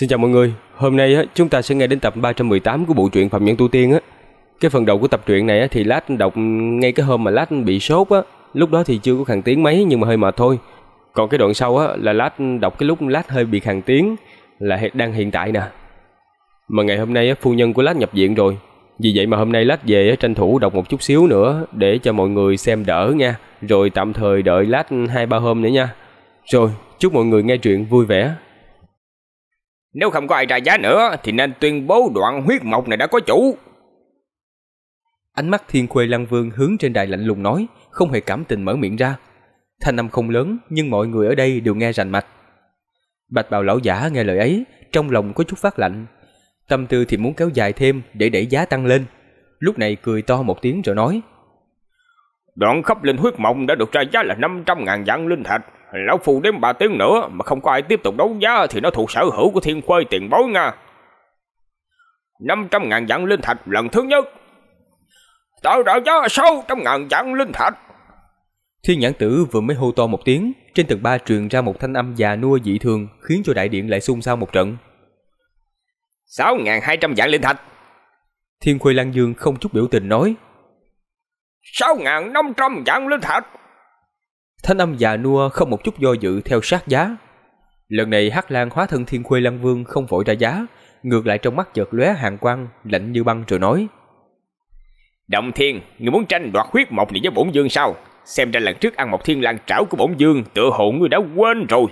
Xin chào mọi người, hôm nay chúng ta sẽ nghe đến tập 318 của bộ truyện Phạm Nhân Tu Tiên á. Cái phần đầu của tập truyện này thì Lát đọc ngay cái hôm mà Lát bị sốt á, lúc đó thì chưa có khàn tiếng mấy nhưng mà hơi mệt thôi. Còn cái đoạn sau á, là Lát đọc cái lúc Lát hơi bị khàn tiếng là đang hiện tại nè. Mà ngày hôm nay á, phu nhân của Lát nhập viện rồi, vì vậy mà hôm nay Lát về tranh thủ đọc một chút xíu nữa để cho mọi người xem đỡ nha, rồi tạm thời đợi Lát 2-3 hôm nữa nha. Rồi, chúc mọi người nghe truyện vui vẻ. Nếu không có ai trả giá nữa thì nên tuyên bố đoạn huyết mộc này đã có chủ. Ánh mắt thiên khuê lăng vương hướng trên đài lạnh lùng nói, không hề cảm tình mở miệng ra. Thanh âm không lớn nhưng mọi người ở đây đều nghe rành mạch. Bạch bào lão giả nghe lời ấy, trong lòng có chút phát lạnh. Tâm tư thì muốn kéo dài thêm để đẩy giá tăng lên. Lúc này cười to một tiếng rồi nói. Đoạn khắp linh huyết mộng đã được trả giá là 500 ngàn dạng linh thạch Lão Phu đếm ba tiếng nữa mà không có ai tiếp tục đấu giá thì nó thuộc sở hữu của thiên khuê tiền bối Nga. 500 ngàn dạng linh thạch lần thứ nhất. Tạo đạo giá 600 ngàn dạng linh thạch. Thiên nhãn tử vừa mới hô to một tiếng, trên tầng ba truyền ra một thanh âm già nua dị thường khiến cho đại điện lại xung sao một trận. 6.200 dạng linh thạch. Thiên khuê Lan Dương không chút biểu tình nói. 6.500 dạng linh thạch. Thanh âm già nua không một chút do dự theo sát giá. Lần này Hắc Lan hóa thân Thiên Khuê Lăng Vương không vội ra giá, ngược lại trong mắt chợt lóe hàn quang lạnh như băng rồi nói: "Động Thiên, ngươi muốn tranh đoạt huyết mộc này với bổn dương sao? Xem ra lần trước ăn một thiên lang trảo của bổn dương tựa hồ ngươi đã quên rồi."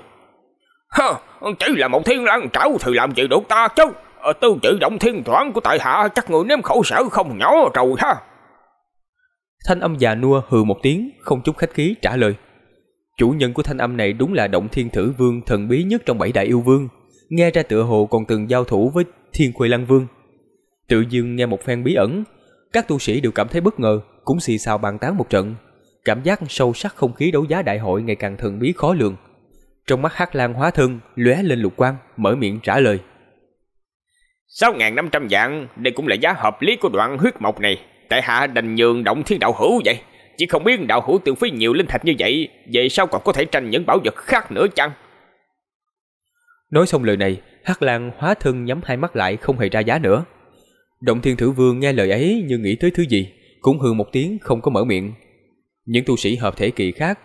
"Hơ, chỉ là một thiên lang trảo thì làm gì được ta chứ?" Ở ờ, tư chữ động thiên thoảng của tại hạ chắc người nếm khẩu sở không nhỏ rồi ha. Thanh âm già nua hừ một tiếng, không chút khách khí trả lời. Chủ nhân của thanh âm này đúng là động thiên thử vương thần bí nhất trong bảy đại yêu vương, nghe ra tựa hồ còn từng giao thủ với thiên khuê lăng vương. Tự dưng nghe một phen bí ẩn, các tu sĩ đều cảm thấy bất ngờ, cũng xì xào bàn tán một trận. Cảm giác sâu sắc không khí đấu giá đại hội ngày càng thần bí khó lường. Trong mắt Hắc Lan hóa thân lóe lên lục quang, mở miệng trả lời. 6.500 dạng, đây cũng là giá hợp lý của đoạn huyết mộc này. Tại hạ đành nhường động thiên đạo hữu vậy. Chỉ không biết đạo hữu tiêu phí nhiều linh thạch như vậy Vậy sao còn có thể tranh những bảo vật khác nữa chăng Nói xong lời này hắc Lang hóa thân nhắm hai mắt lại không hề ra giá nữa Động thiên thử vương nghe lời ấy như nghĩ tới thứ gì Cũng hừ một tiếng không có mở miệng Những tu sĩ hợp thể kỳ khác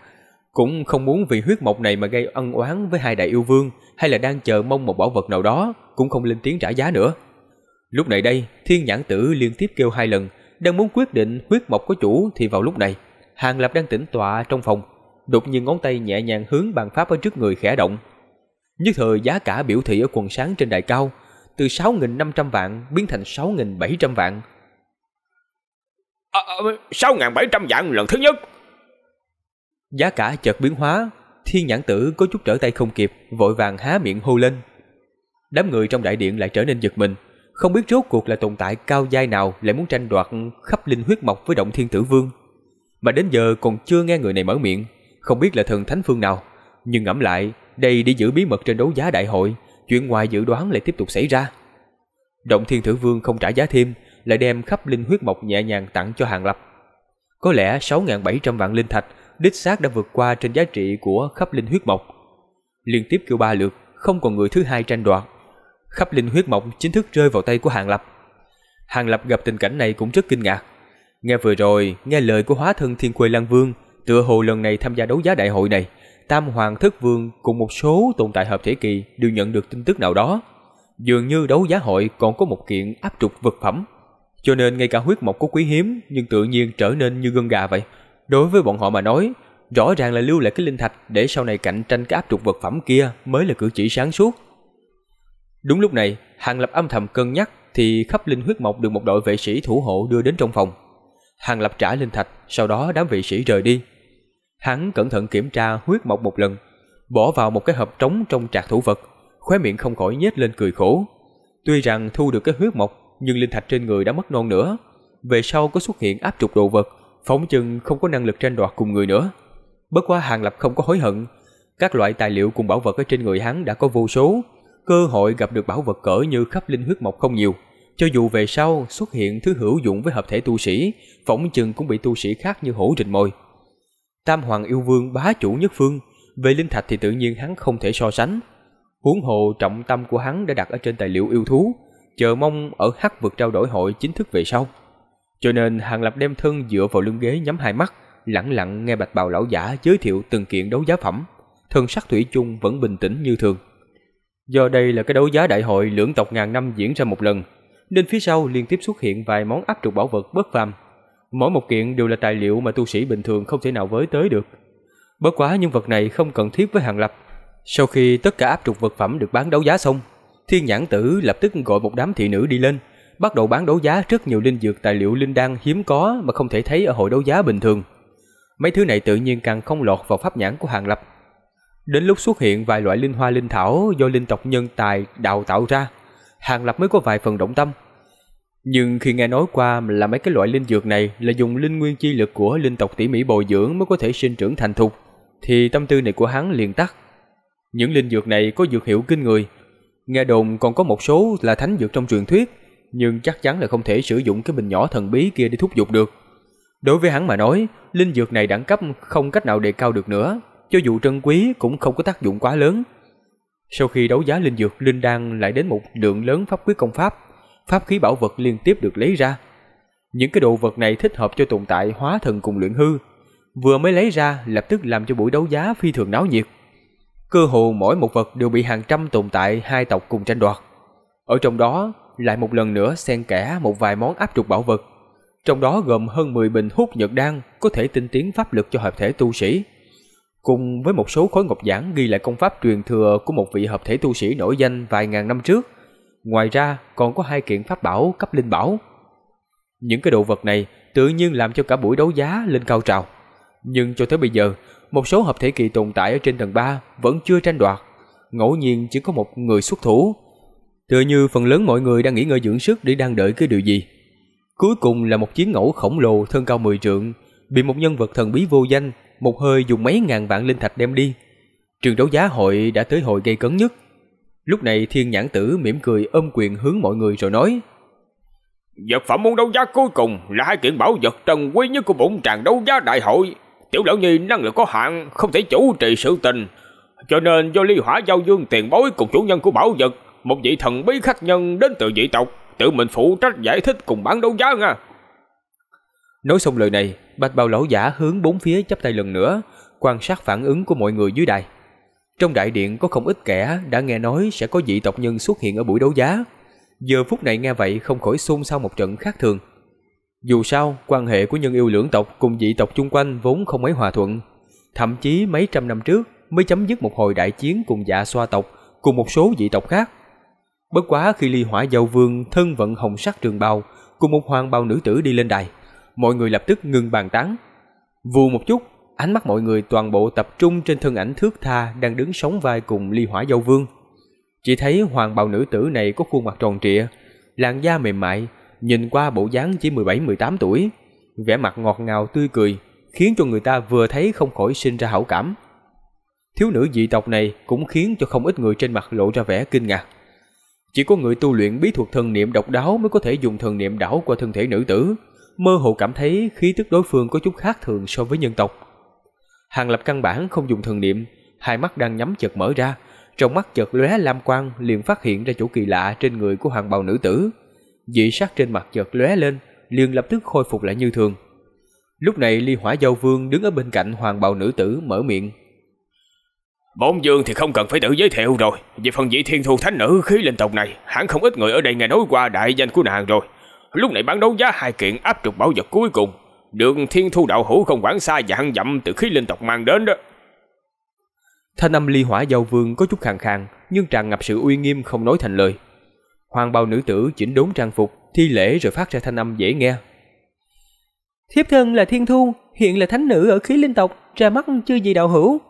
Cũng không muốn vì huyết mộc này mà gây ân oán với hai đại yêu vương Hay là đang chờ mong một bảo vật nào đó Cũng không lên tiếng trả giá nữa Lúc này đây thiên nhãn tử liên tiếp kêu hai lần đang muốn quyết định huyết mộc của chủ thì vào lúc này, Hàng Lập đang tĩnh tọa trong phòng, đột nhiên ngón tay nhẹ nhàng hướng bàn pháp ở trước người khẽ động. Nhất thời giá cả biểu thị ở quần sáng trên đài cao, từ 6.500 vạn biến thành 6.700 vạn. À, à, 6.700 vạn lần thứ nhất. Giá cả chợt biến hóa, thiên nhãn tử có chút trở tay không kịp, vội vàng há miệng hô lên. Đám người trong đại điện lại trở nên giật mình, không biết rốt cuộc là tồn tại cao giai nào lại muốn tranh đoạt khắp linh huyết mộc với động thiên tử vương. Mà đến giờ còn chưa nghe người này mở miệng, không biết là thần thánh phương nào. Nhưng ngẫm lại, đây đi giữ bí mật trên đấu giá đại hội, chuyện ngoài dự đoán lại tiếp tục xảy ra. Động thiên tử vương không trả giá thêm, lại đem khắp linh huyết mộc nhẹ nhàng tặng cho hàng lập. Có lẽ 6.700 vạn linh thạch đích xác đã vượt qua trên giá trị của khắp linh huyết mộc. Liên tiếp kêu ba lượt, không còn người thứ hai tranh đoạt khắp linh huyết mộng chính thức rơi vào tay của Hàng Lập. Hàng Lập gặp tình cảnh này cũng rất kinh ngạc. Nghe vừa rồi, nghe lời của hóa thân thiên quê Lan Vương, tựa hồ lần này tham gia đấu giá đại hội này, Tam Hoàng Thất Vương cùng một số tồn tại hợp thể kỳ đều nhận được tin tức nào đó. Dường như đấu giá hội còn có một kiện áp trục vật phẩm, cho nên ngay cả huyết mộc có quý hiếm nhưng tự nhiên trở nên như gân gà vậy. Đối với bọn họ mà nói, rõ ràng là lưu lại cái linh thạch để sau này cạnh tranh cái áp trục vật phẩm kia mới là cử chỉ sáng suốt. Đúng lúc này, Hàng Lập âm thầm cân nhắc thì khắp linh huyết mộc được một đội vệ sĩ thủ hộ đưa đến trong phòng. Hàng Lập trả linh thạch, sau đó đám vệ sĩ rời đi. Hắn cẩn thận kiểm tra huyết mộc một lần, bỏ vào một cái hộp trống trong trạc thủ vật, khóe miệng không khỏi nhếch lên cười khổ. Tuy rằng thu được cái huyết mộc, nhưng linh thạch trên người đã mất non nữa. Về sau có xuất hiện áp trục đồ vật, phóng chừng không có năng lực tranh đoạt cùng người nữa. Bất quá Hàng Lập không có hối hận, các loại tài liệu cùng bảo vật ở trên người hắn đã có vô số, cơ hội gặp được bảo vật cỡ như khắp linh huyết mộc không nhiều. Cho dù về sau xuất hiện thứ hữu dụng với hợp thể tu sĩ, phỏng chừng cũng bị tu sĩ khác như hổ rình mồi. Tam Hoàng yêu vương bá chủ nhất phương, về linh thạch thì tự nhiên hắn không thể so sánh. Huống hồ trọng tâm của hắn đã đặt ở trên tài liệu yêu thú, chờ mong ở hắc vực trao đổi hội chính thức về sau. Cho nên Hàng Lập đem thân dựa vào lưng ghế nhắm hai mắt, lặng lặng nghe bạch bào lão giả giới thiệu từng kiện đấu giá phẩm. thần sắc thủy chung vẫn bình tĩnh như thường. Do đây là cái đấu giá đại hội lưỡng tộc ngàn năm diễn ra một lần, nên phía sau liên tiếp xuất hiện vài món áp trục bảo vật bất phàm. Mỗi một kiện đều là tài liệu mà tu sĩ bình thường không thể nào với tới được. Bất quá những vật này không cần thiết với Hàng Lập. Sau khi tất cả áp trục vật phẩm được bán đấu giá xong, Thiên Nhãn Tử lập tức gọi một đám thị nữ đi lên, bắt đầu bán đấu giá rất nhiều linh dược tài liệu linh đan hiếm có mà không thể thấy ở hội đấu giá bình thường. Mấy thứ này tự nhiên càng không lọt vào pháp nhãn của Hàng Lập. Đến lúc xuất hiện vài loại linh hoa linh thảo do linh tộc nhân tài đào tạo ra, Hàng Lập mới có vài phần động tâm. Nhưng khi nghe nói qua là mấy cái loại linh dược này là dùng linh nguyên chi lực của linh tộc tỉ mỹ bồi dưỡng mới có thể sinh trưởng thành thục, thì tâm tư này của hắn liền tắt. Những linh dược này có dược hiệu kinh người, nghe đồn còn có một số là thánh dược trong truyền thuyết, nhưng chắc chắn là không thể sử dụng cái bình nhỏ thần bí kia để thúc giục được. Đối với hắn mà nói, linh dược này đẳng cấp không cách nào đề cao được nữa cho dù trân quý cũng không có tác dụng quá lớn. Sau khi đấu giá linh dược, linh đan lại đến một lượng lớn pháp quyết công pháp, pháp khí bảo vật liên tiếp được lấy ra. Những cái đồ vật này thích hợp cho tồn tại hóa thần cùng luyện hư. Vừa mới lấy ra lập tức làm cho buổi đấu giá phi thường náo nhiệt. Cơ hồ mỗi một vật đều bị hàng trăm tồn tại hai tộc cùng tranh đoạt. Ở trong đó lại một lần nữa xen kẽ một vài món áp trục bảo vật. Trong đó gồm hơn 10 bình hút nhật đan có thể tinh tiến pháp lực cho hợp thể tu sĩ cùng với một số khối ngọc giản ghi lại công pháp truyền thừa của một vị hợp thể tu sĩ nổi danh vài ngàn năm trước. Ngoài ra, còn có hai kiện pháp bảo cấp linh bảo. Những cái đồ vật này tự nhiên làm cho cả buổi đấu giá lên cao trào. Nhưng cho tới bây giờ, một số hợp thể kỳ tồn tại ở trên tầng 3 vẫn chưa tranh đoạt, ngẫu nhiên chỉ có một người xuất thủ. Tựa như phần lớn mọi người đang nghỉ ngơi dưỡng sức để đang đợi cái điều gì. Cuối cùng là một chiến ngẫu khổng lồ thân cao 10 trượng, bị một nhân vật thần bí vô danh một hơi dùng mấy ngàn vạn linh thạch đem đi. Trường đấu giá hội đã tới hồi gây cấn nhất. Lúc này thiên nhãn tử mỉm cười ôm quyền hướng mọi người rồi nói. Vật phẩm môn đấu giá cuối cùng là hai kiện bảo vật trần quý nhất của bổn tràng đấu giá đại hội. Tiểu lão nhi năng lực có hạn, không thể chủ trì sự tình. Cho nên do ly hỏa giao dương tiền bối cùng chủ nhân của bảo vật, một vị thần bí khách nhân đến từ dị tộc, tự mình phụ trách giải thích cùng bán đấu giá nha. Nói xong lời này, Bạch Bào lão giả hướng bốn phía chắp tay lần nữa, quan sát phản ứng của mọi người dưới đài. Trong đại điện có không ít kẻ đã nghe nói sẽ có vị tộc nhân xuất hiện ở buổi đấu giá. Giờ phút này nghe vậy không khỏi xôn xao một trận khác thường. Dù sao, quan hệ của nhân yêu lưỡng tộc cùng dị tộc chung quanh vốn không mấy hòa thuận. Thậm chí mấy trăm năm trước mới chấm dứt một hồi đại chiến cùng dạ xoa tộc cùng một số dị tộc khác. Bất quá khi ly hỏa giao vương thân vận hồng sắc trường bào cùng một hoàng bào nữ tử đi lên đài, mọi người lập tức ngừng bàn tán. Vù một chút, ánh mắt mọi người toàn bộ tập trung trên thân ảnh thước tha đang đứng sóng vai cùng ly hỏa dâu vương. Chỉ thấy hoàng bào nữ tử này có khuôn mặt tròn trịa, làn da mềm mại, nhìn qua bộ dáng chỉ 17-18 tuổi, vẻ mặt ngọt ngào tươi cười, khiến cho người ta vừa thấy không khỏi sinh ra hảo cảm. Thiếu nữ dị tộc này cũng khiến cho không ít người trên mặt lộ ra vẻ kinh ngạc. Chỉ có người tu luyện bí thuật thần niệm độc đáo mới có thể dùng thần niệm đảo qua thân thể nữ tử, mơ hồ cảm thấy khí tức đối phương có chút khác thường so với nhân tộc. Hàng lập căn bản không dùng thần niệm, hai mắt đang nhắm chợt mở ra, trong mắt chợt lóe lam quang liền phát hiện ra chỗ kỳ lạ trên người của hoàng bào nữ tử. Dị sắc trên mặt chợt lóe lên, liền lập tức khôi phục lại như thường. Lúc này Ly Hỏa dâu Vương đứng ở bên cạnh hoàng bào nữ tử mở miệng. Bổn dương thì không cần phải tự giới thiệu rồi, về phần vị thiên thu thánh nữ khí linh tộc này, hẳn không ít người ở đây nghe nói qua đại danh của nàng rồi lúc này bán đấu giá hai kiện áp trục bảo vật cuối cùng, được thiên thu đạo hữu không quản xa và hăng dậm từ khí linh tộc mang đến đó. Thanh âm ly hỏa giao vương có chút khàn khàn, nhưng tràn ngập sự uy nghiêm không nói thành lời. Hoàng bào nữ tử chỉnh đốn trang phục, thi lễ rồi phát ra thanh âm dễ nghe. Thiếp thân là thiên thu, hiện là thánh nữ ở khí linh tộc, ra mắt chưa gì đạo hữu.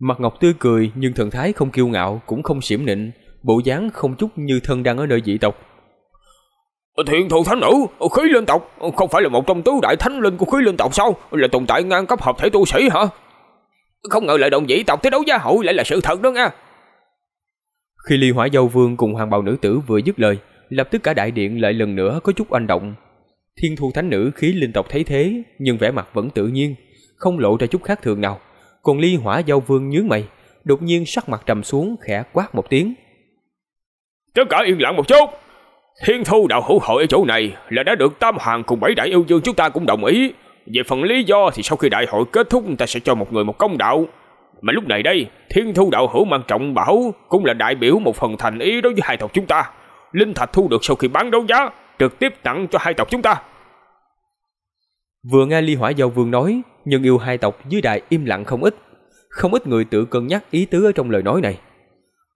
Mặt ngọc tươi cười nhưng thần thái không kiêu ngạo cũng không xỉm nịnh, bộ dáng không chút như thân đang ở nơi dị tộc. Thiện thù thánh nữ, khí linh tộc, không phải là một trong tứ đại thánh linh của khí linh tộc sao? Là tồn tại ngang cấp hợp thể tu sĩ hả? Không ngờ lại đồng dĩ tộc tới đấu gia hội lại là sự thật đó nha. Khi ly hỏa dâu vương cùng hoàng bào nữ tử vừa dứt lời, lập tức cả đại điện lại lần nữa có chút oanh động. Thiên thu thánh nữ khí linh tộc thấy thế, nhưng vẻ mặt vẫn tự nhiên, không lộ ra chút khác thường nào. Còn ly hỏa dâu vương nhướng mày, đột nhiên sắc mặt trầm xuống khẽ quát một tiếng. Tất cả yên lặng một chút. Thiên thu đạo hữu hội ở chỗ này là đã được Tam Hoàng cùng bảy đại yêu dương chúng ta cũng đồng ý. Về phần lý do thì sau khi đại hội kết thúc ta sẽ cho một người một công đạo. Mà lúc này đây, thiên thu đạo hữu mang trọng bảo cũng là đại biểu một phần thành ý đối với hai tộc chúng ta. Linh thạch thu được sau khi bán đấu giá, trực tiếp tặng cho hai tộc chúng ta. Vừa nghe Ly Hỏa Giao Vương nói, nhân yêu hai tộc dưới đại im lặng không ít. Không ít người tự cân nhắc ý tứ ở trong lời nói này.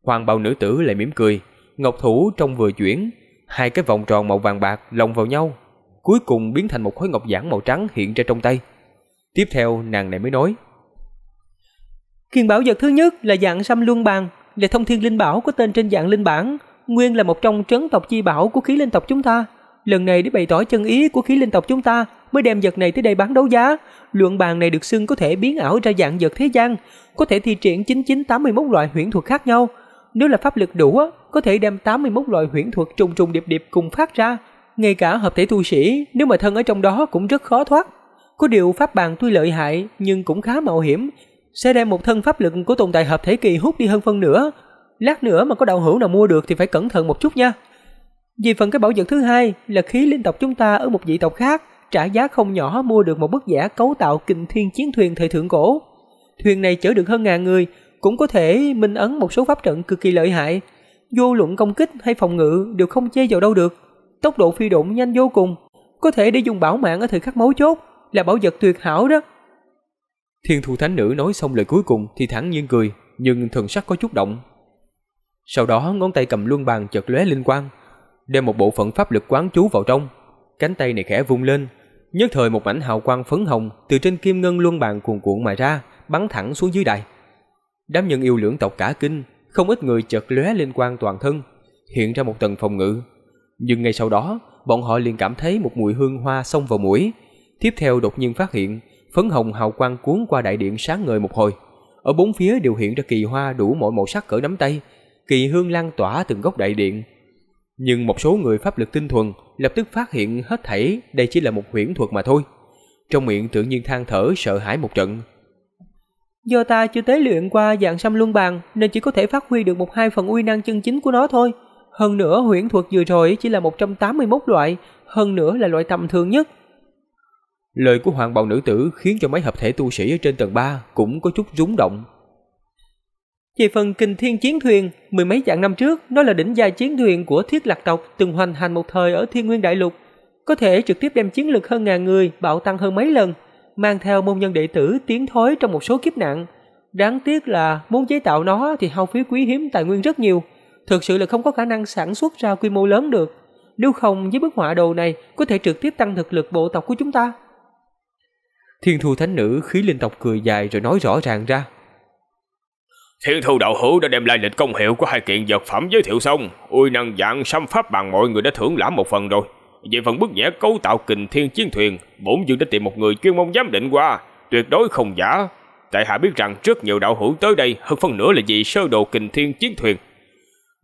Hoàng bào nữ tử lại mỉm cười, ngọc thủ trong vừa chuyển, Hai cái vòng tròn màu vàng bạc lồng vào nhau, cuối cùng biến thành một khối ngọc giản màu trắng hiện ra trong tay. Tiếp theo nàng này mới nói. Kiền bảo vật thứ nhất là dạng xăm luân bàn, là thông thiên linh bảo có tên trên dạng linh bản, nguyên là một trong trấn tộc chi bảo của khí linh tộc chúng ta. Lần này để bày tỏ chân ý của khí linh tộc chúng ta mới đem vật này tới đây bán đấu giá. Luận bàn này được xưng có thể biến ảo ra dạng vật thế gian, có thể thi triển 9981 loại huyễn thuật khác nhau, nếu là pháp lực đủ á, có thể đem 81 loại huyễn thuật trùng trùng điệp điệp cùng phát ra, ngay cả hợp thể tu sĩ nếu mà thân ở trong đó cũng rất khó thoát. Có điều pháp bàn tuy lợi hại nhưng cũng khá mạo hiểm, sẽ đem một thân pháp lực của tồn tại hợp thể kỳ hút đi hơn phân nữa Lát nữa mà có đạo hữu nào mua được thì phải cẩn thận một chút nha. Vì phần cái bảo vật thứ hai là khí linh tộc chúng ta ở một vị tộc khác trả giá không nhỏ mua được một bức giả cấu tạo kình thiên chiến thuyền thời thượng cổ. Thuyền này chở được hơn ngàn người, cũng có thể minh ấn một số pháp trận cực kỳ lợi hại, vô luận công kích hay phòng ngự đều không chê vào đâu được. Tốc độ phi độn nhanh vô cùng, có thể để dùng bảo mạng ở thời khắc mấu chốt, là bảo vật tuyệt hảo đó. Thiên thu thánh nữ nói xong lời cuối cùng thì thẳng nhiên cười, nhưng thần sắc có chút động. Sau đó ngón tay cầm luân bàn chợt lóe linh quang, đem một bộ phận pháp lực quán chú vào trong. Cánh tay này khẽ vung lên, nhất thời một mảnh hào quang phấn hồng từ trên kim ngân luân bàn cuồn cuộn mà ra, bắn thẳng xuống dưới đài. Đám nhân yêu lưỡng tộc cả kinh, không ít người chợt lóe lên quang toàn thân, hiện ra một tầng phòng ngự. Nhưng ngay sau đó, bọn họ liền cảm thấy một mùi hương hoa xông vào mũi. Tiếp theo đột nhiên phát hiện, phấn hồng hào quang cuốn qua đại điện sáng ngời một hồi. Ở bốn phía đều hiện ra kỳ hoa đủ mọi màu sắc cỡ nắm tay, kỳ hương lan tỏa từng góc đại điện. Nhưng một số người pháp lực tinh thuần lập tức phát hiện hết thảy đây chỉ là một huyễn thuật mà thôi. Trong miệng tự nhiên than thở sợ hãi một trận, Do ta chưa tế luyện qua dạng xăm luân bàn nên chỉ có thể phát huy được một hai phần uy năng chân chính của nó thôi. Hơn nữa huyễn thuật vừa rồi chỉ là 181 loại, hơn nữa là loại tầm thường nhất. Lời của hoàng bào nữ tử khiến cho mấy hợp thể tu sĩ ở trên tầng 3 cũng có chút rúng động. Về phần kinh thiên chiến thuyền, mười mấy vạn năm trước, nó là đỉnh giai chiến thuyền của thiết lạc tộc từng hoành hành một thời ở thiên nguyên đại lục. Có thể trực tiếp đem chiến lực hơn ngàn người bạo tăng hơn mấy lần, mang theo môn nhân đệ tử tiến thối trong một số kiếp nạn. Đáng tiếc là muốn chế tạo nó thì hao phí quý hiếm tài nguyên rất nhiều, thực sự là không có khả năng sản xuất ra quy mô lớn được. Nếu không với bức họa đồ này có thể trực tiếp tăng thực lực bộ tộc của chúng ta. Thiên thu thánh nữ khí linh tộc cười dài rồi nói rõ ràng ra. Thiên thu đạo hữu đã đem lai lịch công hiệu của hai kiện vật phẩm giới thiệu xong, uy năng dạng xâm pháp bằng mọi người đã thưởng lãm một phần rồi. Về phần bức vẽ cấu tạo kình thiên chiến thuyền, bổn dương đã tìm một người chuyên môn giám định qua, tuyệt đối không giả. Tại hạ biết rằng trước nhiều đạo hữu tới đây hơn phần nữa là vì sơ đồ kình thiên chiến thuyền.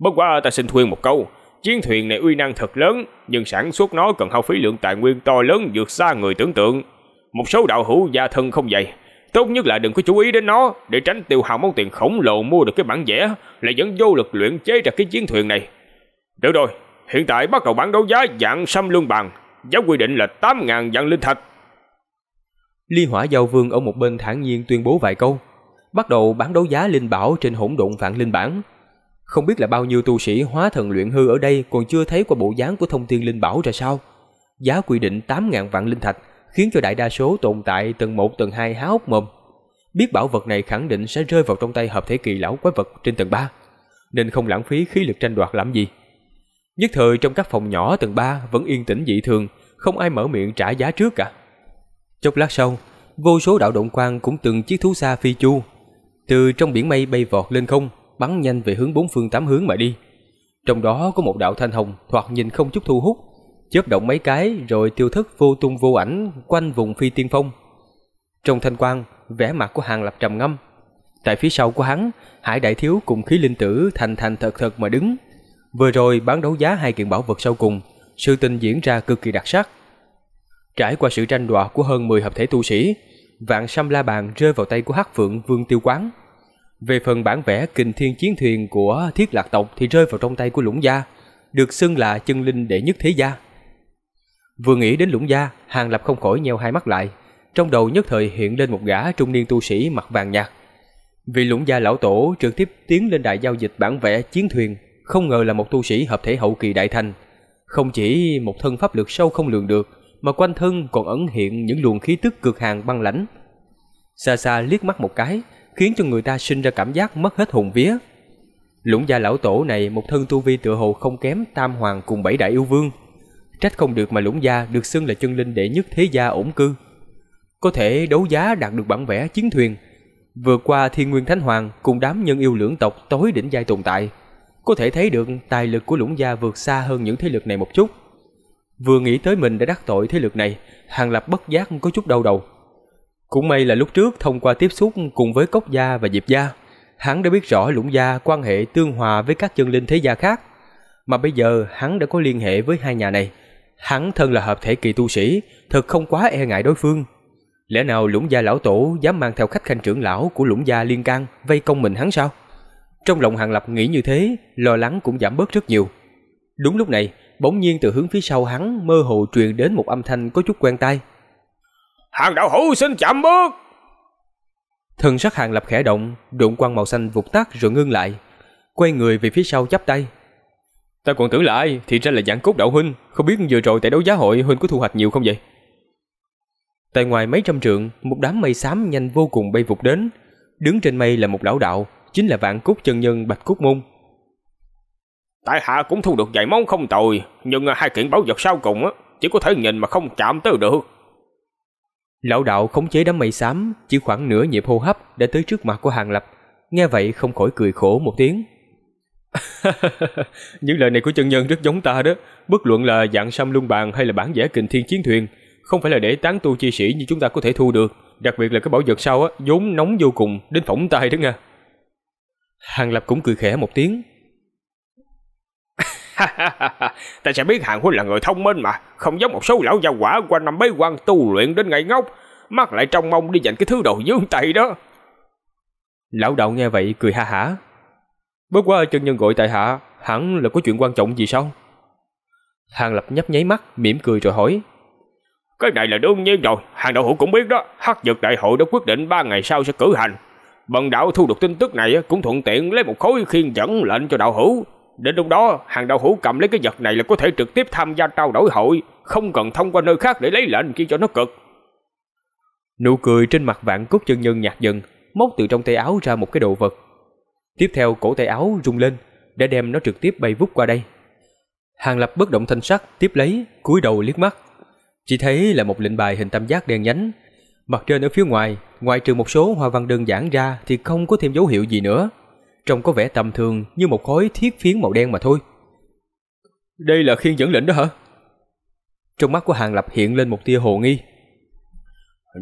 Bất quá ta xin thuyên một câu, chiến thuyền này uy năng thật lớn, nhưng sản xuất nó cần hao phí lượng tài nguyên to lớn vượt xa người tưởng tượng. Một số đạo hữu gia thân không dày tốt nhất là đừng có chú ý đến nó để tránh tiêu hao món tiền khổng lồ mua được cái bản vẽ lại dẫn vô lực luyện chế ra cái chiến thuyền này. Được rồi, hiện tại bắt đầu bán đấu giá dạng xăm luân bằng giá quy định là 8.000 dạng linh thạch. Ly Hỏa Giao Vương ở một bên thản nhiên tuyên bố vài câu, bắt đầu bán đấu giá linh bảo trên hỗn độn vạn linh bản. Không biết là bao nhiêu tu sĩ hóa thần luyện hư ở đây còn chưa thấy qua bộ dáng của thông thiên linh bảo ra sao. Giá quy định 8.000 vạn linh thạch khiến cho đại đa số tồn tại tầng 1 tầng 2 há hốc mồm. Biết bảo vật này khẳng định sẽ rơi vào trong tay hợp thể kỳ lão quái vật trên tầng 3, nên không lãng phí khí lực tranh đoạt làm gì. Nhất thời trong các phòng nhỏ tầng 3 vẫn yên tĩnh dị thường, không ai mở miệng trả giá trước cả. Chốc lát sau, vô số đạo động quang cũng từng chiếc thú xa phi chu, từ trong biển mây bay vọt lên không, bắn nhanh về hướng bốn phương tám hướng mà đi. Trong đó có một đạo thanh hồng thoạt nhìn không chút thu hút, chớp động mấy cái rồi tiêu thức vô tung vô ảnh quanh vùng phi tiên phong. Trong thanh quang, vẻ mặt của Hàng Lập trầm ngâm. Tại phía sau của hắn, Hải Đại Thiếu cùng khí linh tử thành thành thật thật mà đứng. Vừa rồi bán đấu giá hai kiện bảo vật sau cùng, sự tình diễn ra cực kỳ đặc sắc. Trải qua sự tranh đoạt của hơn 10 hợp thể tu sĩ, vạn xăm la bàn rơi vào tay của Hắc Phượng Vương Tiêu Quán. Về phần bản vẽ kình thiên chiến thuyền của Thiết Lạc tộc thì rơi vào trong tay của Lũng Gia, được xưng là chân linh đệ nhất thế gia. Vừa nghĩ đến Lũng Gia, Hàng Lập không khỏi nheo hai mắt lại, trong đầu nhất thời hiện lên một gã trung niên tu sĩ mặt vàng nhạt. Vị Lũng Gia lão tổ trực tiếp tiến lên đại giao dịch bản vẽ chiến thuyền, không ngờ là một tu sĩ hợp thể hậu kỳ đại thành. Không chỉ một thân pháp lực sâu không lường được, mà quanh thân còn ẩn hiện những luồng khí tức cực hàn băng lãnh. Xa xa liếc mắt một cái, khiến cho người ta sinh ra cảm giác mất hết hồn vía. Lũng gia lão tổ này một thân tu vi tựa hồ không kém tam hoàng cùng bảy đại yêu vương. Trách không được mà lũng gia được xưng là chân linh đệ nhất thế gia ổn cư. Có thể đấu giá đạt được bản vẽ chiến thuyền. Vượt qua thiên nguyên thánh hoàng cùng đám nhân yêu lưỡng tộc tối đỉnh giai tồn tại. Có thể thấy được tài lực của lũng gia vượt xa hơn những thế lực này một chút. Vừa nghĩ tới mình đã đắc tội thế lực này, Hàng Lập bất giác có chút đau đầu. Cũng may là lúc trước thông qua tiếp xúc cùng với Cốc Gia và Diệp Gia, hắn đã biết rõ lũng gia quan hệ tương hòa với các chân linh thế gia khác. Mà bây giờ hắn đã có liên hệ với hai nhà này. Hắn thân là hợp thể kỳ tu sĩ, thật không quá e ngại đối phương. Lẽ nào lũng gia lão tổ dám mang theo khách khanh trưởng lão của lũng gia liên can vây công mình hắn sao? Trong lòng Hàng Lập nghĩ như thế, lo lắng cũng giảm bớt rất nhiều. Đúng lúc này, bỗng nhiên từ hướng phía sau hắn mơ hồ truyền đến một âm thanh có chút quen tai. Hàng đạo hữu xin chậm bước. Thần sắc Hàng Lập khẽ động, đụng quang màu xanh vụt tắt rồi ngưng lại, quay người về phía sau chắp tay. Ta còn tưởng là ai, thì ra là giảng cốt đạo huynh, không biết vừa rồi tại đấu giá hội huynh có thu hoạch nhiều không vậy? Tại ngoài mấy trăm trượng, một đám mây xám nhanh vô cùng bay vụt đến, đứng trên mây là một lão đạo, chính là vạn cúc chân nhân Bạch Cúc Môn. Tại hạ cũng thu được vài món không tồi, nhưng hai kiện bảo vật sau cùng á, chỉ có thể nhìn mà không chạm tới được. Lão đạo khống chế đám mây xám, chỉ khoảng nửa nhịp hô hấp đã tới trước mặt của Hàng Lập, nghe vậy không khỏi cười khổ một tiếng. Những lời này của chân nhân rất giống ta đó, bất luận là dạng xăm luân bàn hay là bản vẽ kình thiên chiến thuyền, không phải là để tán tu chi sĩ như chúng ta có thể thu được, đặc biệt là cái bảo vật sau á, vốn nóng vô cùng đến phỏng tay đó nha. Hàng Lập cũng cười khẽ một tiếng. ta sẽ biết Hàng Huynh là người thông minh mà, không giống một số lão gia quả qua năm bế quan tu luyện đến ngày ngốc, mắt lại trong mông đi giành cái thứ đồ dương tay đó. Lão đạo nghe vậy cười ha hả. Bất quá chân nhân gọi tại hạ, hẳn là có chuyện quan trọng gì sao? Hàng Lập nhấp nháy mắt, mỉm cười rồi hỏi. Cái này là đương nhiên rồi, hàng đạo hữu cũng biết đó, hắc dược đại hội đã quyết định ba ngày sau sẽ cử hành bần đạo thu được tin tức này cũng thuận tiện lấy một khối khiên dẫn lệnh cho đạo hữu. Đến lúc đó, hàng đạo hữu cầm lấy cái vật này là có thể trực tiếp tham gia trao đổi hội, không cần thông qua nơi khác để lấy lệnh kia cho nó cực. Nụ cười trên mặt vạn cốt chân nhân nhạt dần, móc từ trong tay áo ra một cái đồ vật. Tiếp theo cổ tay áo rung lên, đã đem nó trực tiếp bay vút qua đây. Hàng lập bất động thanh sắc, tiếp lấy, cúi đầu liếc mắt. Chỉ thấy là một lệnh bài hình tam giác đen nhánh, Mặt trên ở phía ngoài, ngoại trừ một số hoa văn đơn giản ra thì không có thêm dấu hiệu gì nữa. Trông có vẻ tầm thường như một khối thiết phiến màu đen mà thôi. Đây là khiên dẫn lệnh đó hả? Trong mắt của Hàng Lập hiện lên một tia hồ nghi.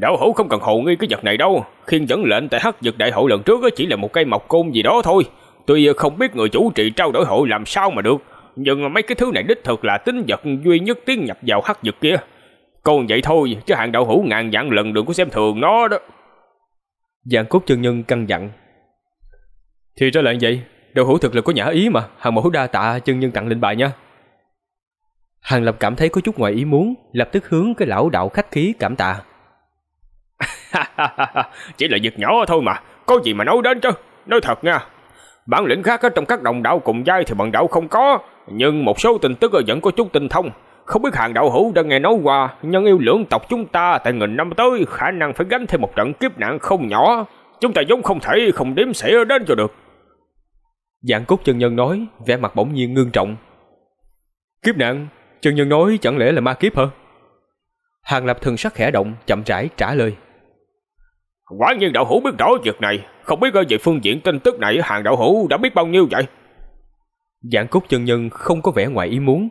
Đạo hữu không cần hồ nghi cái vật này đâu. Khiên dẫn lệnh tại hắc vực đại hội lần trước chỉ là một cây mọc côn gì đó thôi. Tuy không biết người chủ trì trao đổi hội làm sao mà được, nhưng mấy cái thứ này đích thực là tính vật duy nhất tiến nhập vào hắc vực kia. Còn vậy thôi chứ hàng đạo hữu ngàn dặn lần đừng có xem thường nó đó Giang cốt chân nhân căng dặn Thì ra lại vậy Đạo hữu thực lực có nhã ý mà Hàng mẫu đa tạ chân nhân tặng linh bài nha Hàng lập cảm thấy có chút ngoài ý muốn Lập tức hướng cái lão đạo khách khí cảm tạ Chỉ là việc nhỏ thôi mà Có gì mà nói đến chứ Nói thật nha Bản lĩnh khác ở trong các đồng đạo cùng giai thì bằng đạo không có Nhưng một số tin tức vẫn có chút tinh thông không biết hàng đạo hữu đã nghe nói qua, nhân yêu lưỡng tộc chúng ta tại nghìn năm tới khả năng phải gánh thêm một trận kiếp nạn không nhỏ. Chúng ta vốn không thể không đếm xỉa đến cho được. Dạng cốt chân nhân nói, vẻ mặt bỗng nhiên ngưng trọng. Kiếp nạn, chân nhân nói chẳng lẽ là ma kiếp hả? Hàng lập thần sắc khẽ động, chậm rãi trả lời. Quả nhiên đạo hữu biết rõ việc này, không biết về phương diện tin tức này hàng đạo hữu đã biết bao nhiêu vậy? Dạng cốt chân nhân không có vẻ ngoài ý muốn,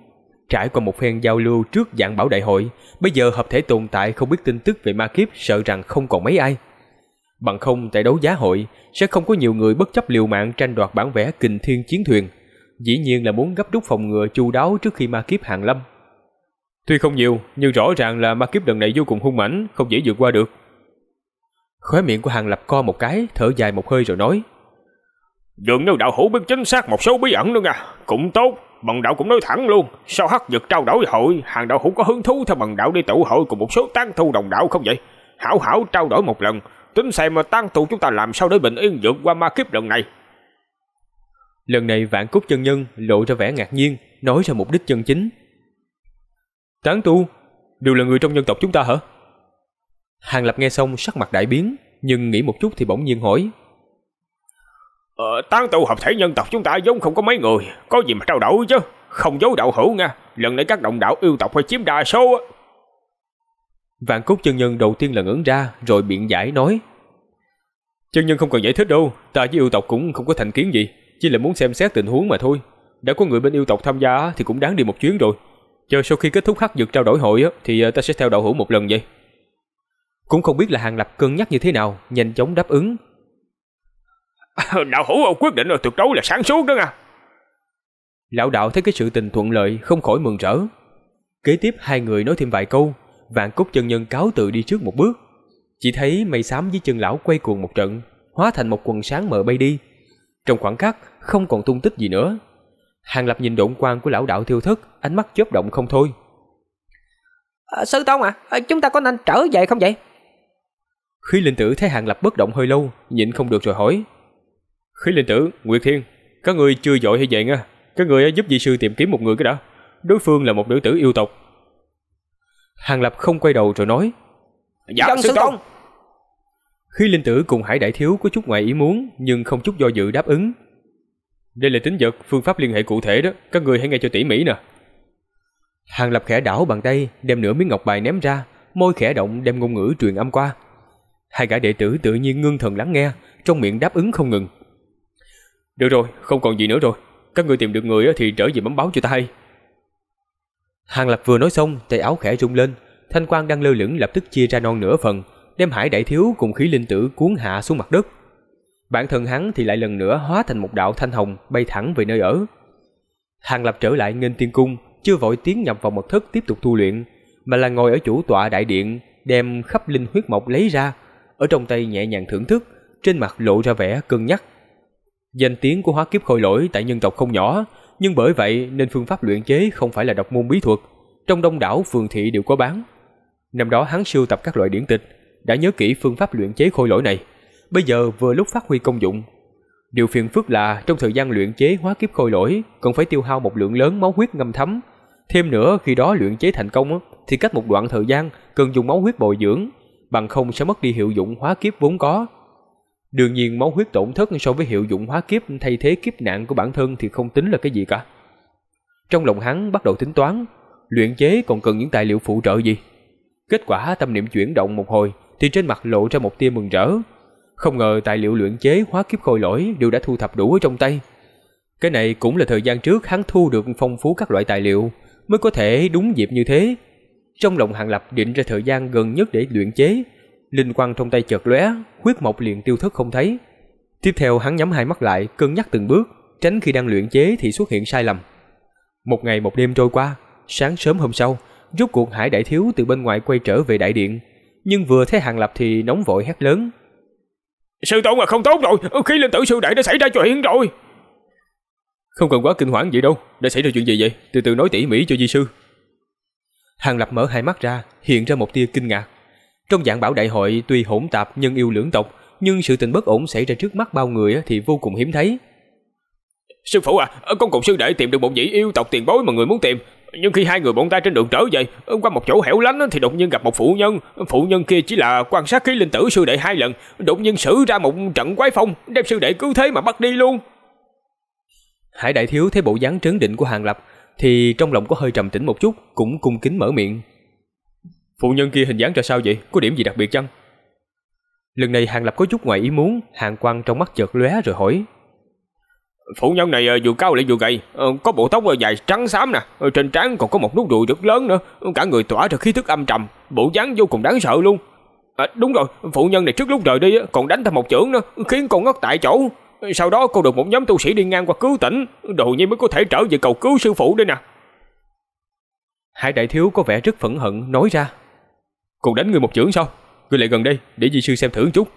Trải qua một phen giao lưu trước dạng bảo đại hội, bây giờ hợp thể tồn tại không biết tin tức về ma kiếp sợ rằng không còn mấy ai. Bằng không tại đấu giá hội sẽ không có nhiều người bất chấp liều mạng tranh đoạt bản vẽ kình thiên chiến thuyền. Dĩ nhiên là muốn gấp rút phòng ngừa chu đáo trước khi ma kiếp hàng lâm. Tuy không nhiều, nhưng rõ ràng là ma kiếp lần này vô cùng hung mãnh, không dễ vượt qua được. Khóe miệng của Hàng Lập co một cái, thở dài một hơi rồi nói. Đừng nếu đạo hữu biết chính xác một số bí ẩn luôn à cũng tốt, bần đạo cũng nói thẳng luôn sau hắc giật trao đổi hội Hàng đạo hữu có hứng thú theo bần đạo đi tụ hội Cùng một số tăng thu đồng đạo không vậy Hảo hảo trao đổi một lần Tính xem mà tăng tụ chúng ta làm sao để bình yên vượt qua ma kiếp lần này Lần này vạn cúc chân nhân lộ ra vẻ ngạc nhiên Nói ra mục đích chân chính Tán tu Đều là người trong nhân tộc chúng ta hả Hàng lập nghe xong sắc mặt đại biến Nhưng nghĩ một chút thì bỗng nhiên hỏi Ờ, tán tu hợp thể nhân tộc chúng ta vốn không có mấy người, có gì mà trao đổi chứ, không giấu đạo hữu nha, lần này các đồng đạo yêu tộc hơi chiếm đa số á. Vạn Cúc chân nhân đầu tiên là ngẩn ra rồi biện giải nói. Chân nhân không cần giải thích đâu, ta với yêu tộc cũng không có thành kiến gì, chỉ là muốn xem xét tình huống mà thôi. Đã có người bên yêu tộc tham gia thì cũng đáng đi một chuyến rồi. Chờ sau khi kết thúc khắc dược trao đổi hội thì ờ, ta sẽ theo đạo hữu một lần vậy. Cũng không biết là Hàng Lập cân nhắc như thế nào, nhanh chóng đáp ứng, đạo hữu quyết định tuyệt đối là sáng suốt đó nha. Lão đạo thấy cái sự tình thuận lợi không khỏi mừng rỡ. Kế tiếp hai người nói thêm vài câu, vạn cúc chân nhân cáo tự đi trước một bước. Chỉ thấy mây xám với chân lão quay cuồng một trận, hóa thành một quần sáng mờ bay đi. Trong khoảng khắc không còn tung tích gì nữa. Hàng Lập nhìn độn quang của lão đạo thiêu thức, ánh mắt chớp động không thôi. Ờ, à, sư Tông à, chúng ta có nên trở về không vậy? Khi linh tử thấy Hàng Lập bất động hơi lâu, nhịn không được rồi hỏi. Khí linh tử, Nguyệt Thiên, các người chưa dội hay vậy nghe, Các người giúp dị sư tìm kiếm một người cái đã. Đối phương là một nữ tử yêu tộc. Hàng Lập không quay đầu rồi nói. Dạ, dạ sư công. Khí linh tử cùng Hải Đại Thiếu có chút ngoài ý muốn nhưng không chút do dự đáp ứng. Đây là tính vật, phương pháp liên hệ cụ thể đó, các người hãy nghe cho tỉ mỉ nè. Hàng Lập khẽ đảo bàn tay, đem nửa miếng ngọc bài ném ra, môi khẽ động đem ngôn ngữ truyền âm qua. Hai gã đệ tử tự nhiên ngưng thần lắng nghe, trong miệng đáp ứng không ngừng. Được rồi, không còn gì nữa rồi. Các người tìm được người thì trở về bấm báo cho ta hay. Hàng Lập vừa nói xong, tay áo khẽ rung lên, thanh quang đang lơ lửng lập tức chia ra non nửa phần, đem Hải Đại Thiếu cùng khí linh tử cuốn hạ xuống mặt đất. Bản thân hắn thì lại lần nữa hóa thành một đạo thanh hồng bay thẳng về nơi ở. Hàng Lập trở lại ngân tiên cung, chưa vội tiến nhập vào mật thất tiếp tục tu luyện, mà là ngồi ở chủ tọa đại điện, đem khắp linh huyết mộc lấy ra, ở trong tay nhẹ nhàng thưởng thức, trên mặt lộ ra vẻ cân nhắc. Danh tiếng của hóa kiếp khôi lỗi tại nhân tộc không nhỏ, nhưng bởi vậy nên phương pháp luyện chế không phải là độc môn bí thuật, trong đông đảo phường thị đều có bán. Năm đó hắn sưu tập các loại điển tịch, đã nhớ kỹ phương pháp luyện chế khôi lỗi này, bây giờ vừa lúc phát huy công dụng. Điều phiền phức là trong thời gian luyện chế hóa kiếp khôi lỗi cần phải tiêu hao một lượng lớn máu huyết ngâm thấm, thêm nữa khi đó luyện chế thành công thì cách một đoạn thời gian cần dùng máu huyết bồi dưỡng, bằng không sẽ mất đi hiệu dụng hóa kiếp vốn có. Đương nhiên máu huyết tổn thất so với hiệu dụng hóa kiếp thay thế kiếp nạn của bản thân thì không tính là cái gì cả. Trong lòng hắn bắt đầu tính toán, luyện chế còn cần những tài liệu phụ trợ gì. Kết quả tâm niệm chuyển động một hồi thì trên mặt lộ ra một tia mừng rỡ. Không ngờ tài liệu luyện chế hóa kiếp khôi lỗi đều đã thu thập đủ ở trong tay. Cái này cũng là thời gian trước hắn thu được phong phú các loại tài liệu mới có thể đúng dịp như thế. Trong lòng Hàng Lập định ra thời gian gần nhất để luyện chế, Linh quang trong tay chợt lóe, huyết mộc liền tiêu thất không thấy. Tiếp theo hắn nhắm hai mắt lại, cân nhắc từng bước, tránh khi đang luyện chế thì xuất hiện sai lầm. Một ngày một đêm trôi qua, sáng sớm hôm sau, rốt cuộc Hải Đại Thiếu từ bên ngoài quay trở về đại điện, nhưng vừa thấy Hàng Lập thì nóng vội hét lớn. Sư tôn mà không tốt rồi, khí linh tử sư đại đã xảy ra chuyện rồi. Không cần quá kinh hoàng vậy đâu, đã xảy ra chuyện gì vậy, từ từ nói tỉ mỉ cho di sư. Hàng Lập mở hai mắt ra, hiện ra một tia kinh ngạc. Trong dạng bảo đại hội tuy hỗn tạp nhưng yêu lưỡng tộc, nhưng sự tình bất ổn xảy ra trước mắt bao người thì vô cùng hiếm thấy. Sư phụ à, con cùng sư đệ tìm được một vị yêu tộc tiền bối mà người muốn tìm. Nhưng khi hai người bọn ta trên đường trở về, qua một chỗ hẻo lánh thì đột nhiên gặp một phụ nhân. Phụ nhân kia chỉ là quan sát khí linh tử sư đệ hai lần, đột nhiên xử ra một trận quái phong, đem sư đệ cứu thế mà bắt đi luôn. Hải đại thiếu thấy bộ dáng trấn định của Hàng Lập thì trong lòng có hơi trầm tĩnh một chút, cũng cung kính mở miệng. Phụ nhân kia hình dáng ra sao vậy? Có điểm gì đặc biệt chăng? Lần này Hàng Lập có chút ngoài ý muốn, Hàng Quang trong mắt chợt lóe rồi hỏi. Phụ nhân này vừa ờ, cao lại vừa gầy, ờ, có bộ tóc ờ, dài trắng xám nè, trên trán còn có một nốt ruồi rất lớn nữa, cả người tỏa ra khí tức âm trầm, bộ dáng vô cùng đáng sợ luôn. À, đúng rồi, phụ nhân này trước lúc rời đi còn đánh thêm một chưởng nữa, khiến con ngất tại chỗ. Sau đó cô được một nhóm tu sĩ đi ngang qua cứu tỉnh, đồ nhi mới có thể trở về cầu cứu sư phụ đây nè. hai đại thiếu có vẻ rất phẫn hận nói ra. Còn đánh người một chưởng sao? Ngươi lại gần đây để di sư xem thử chút.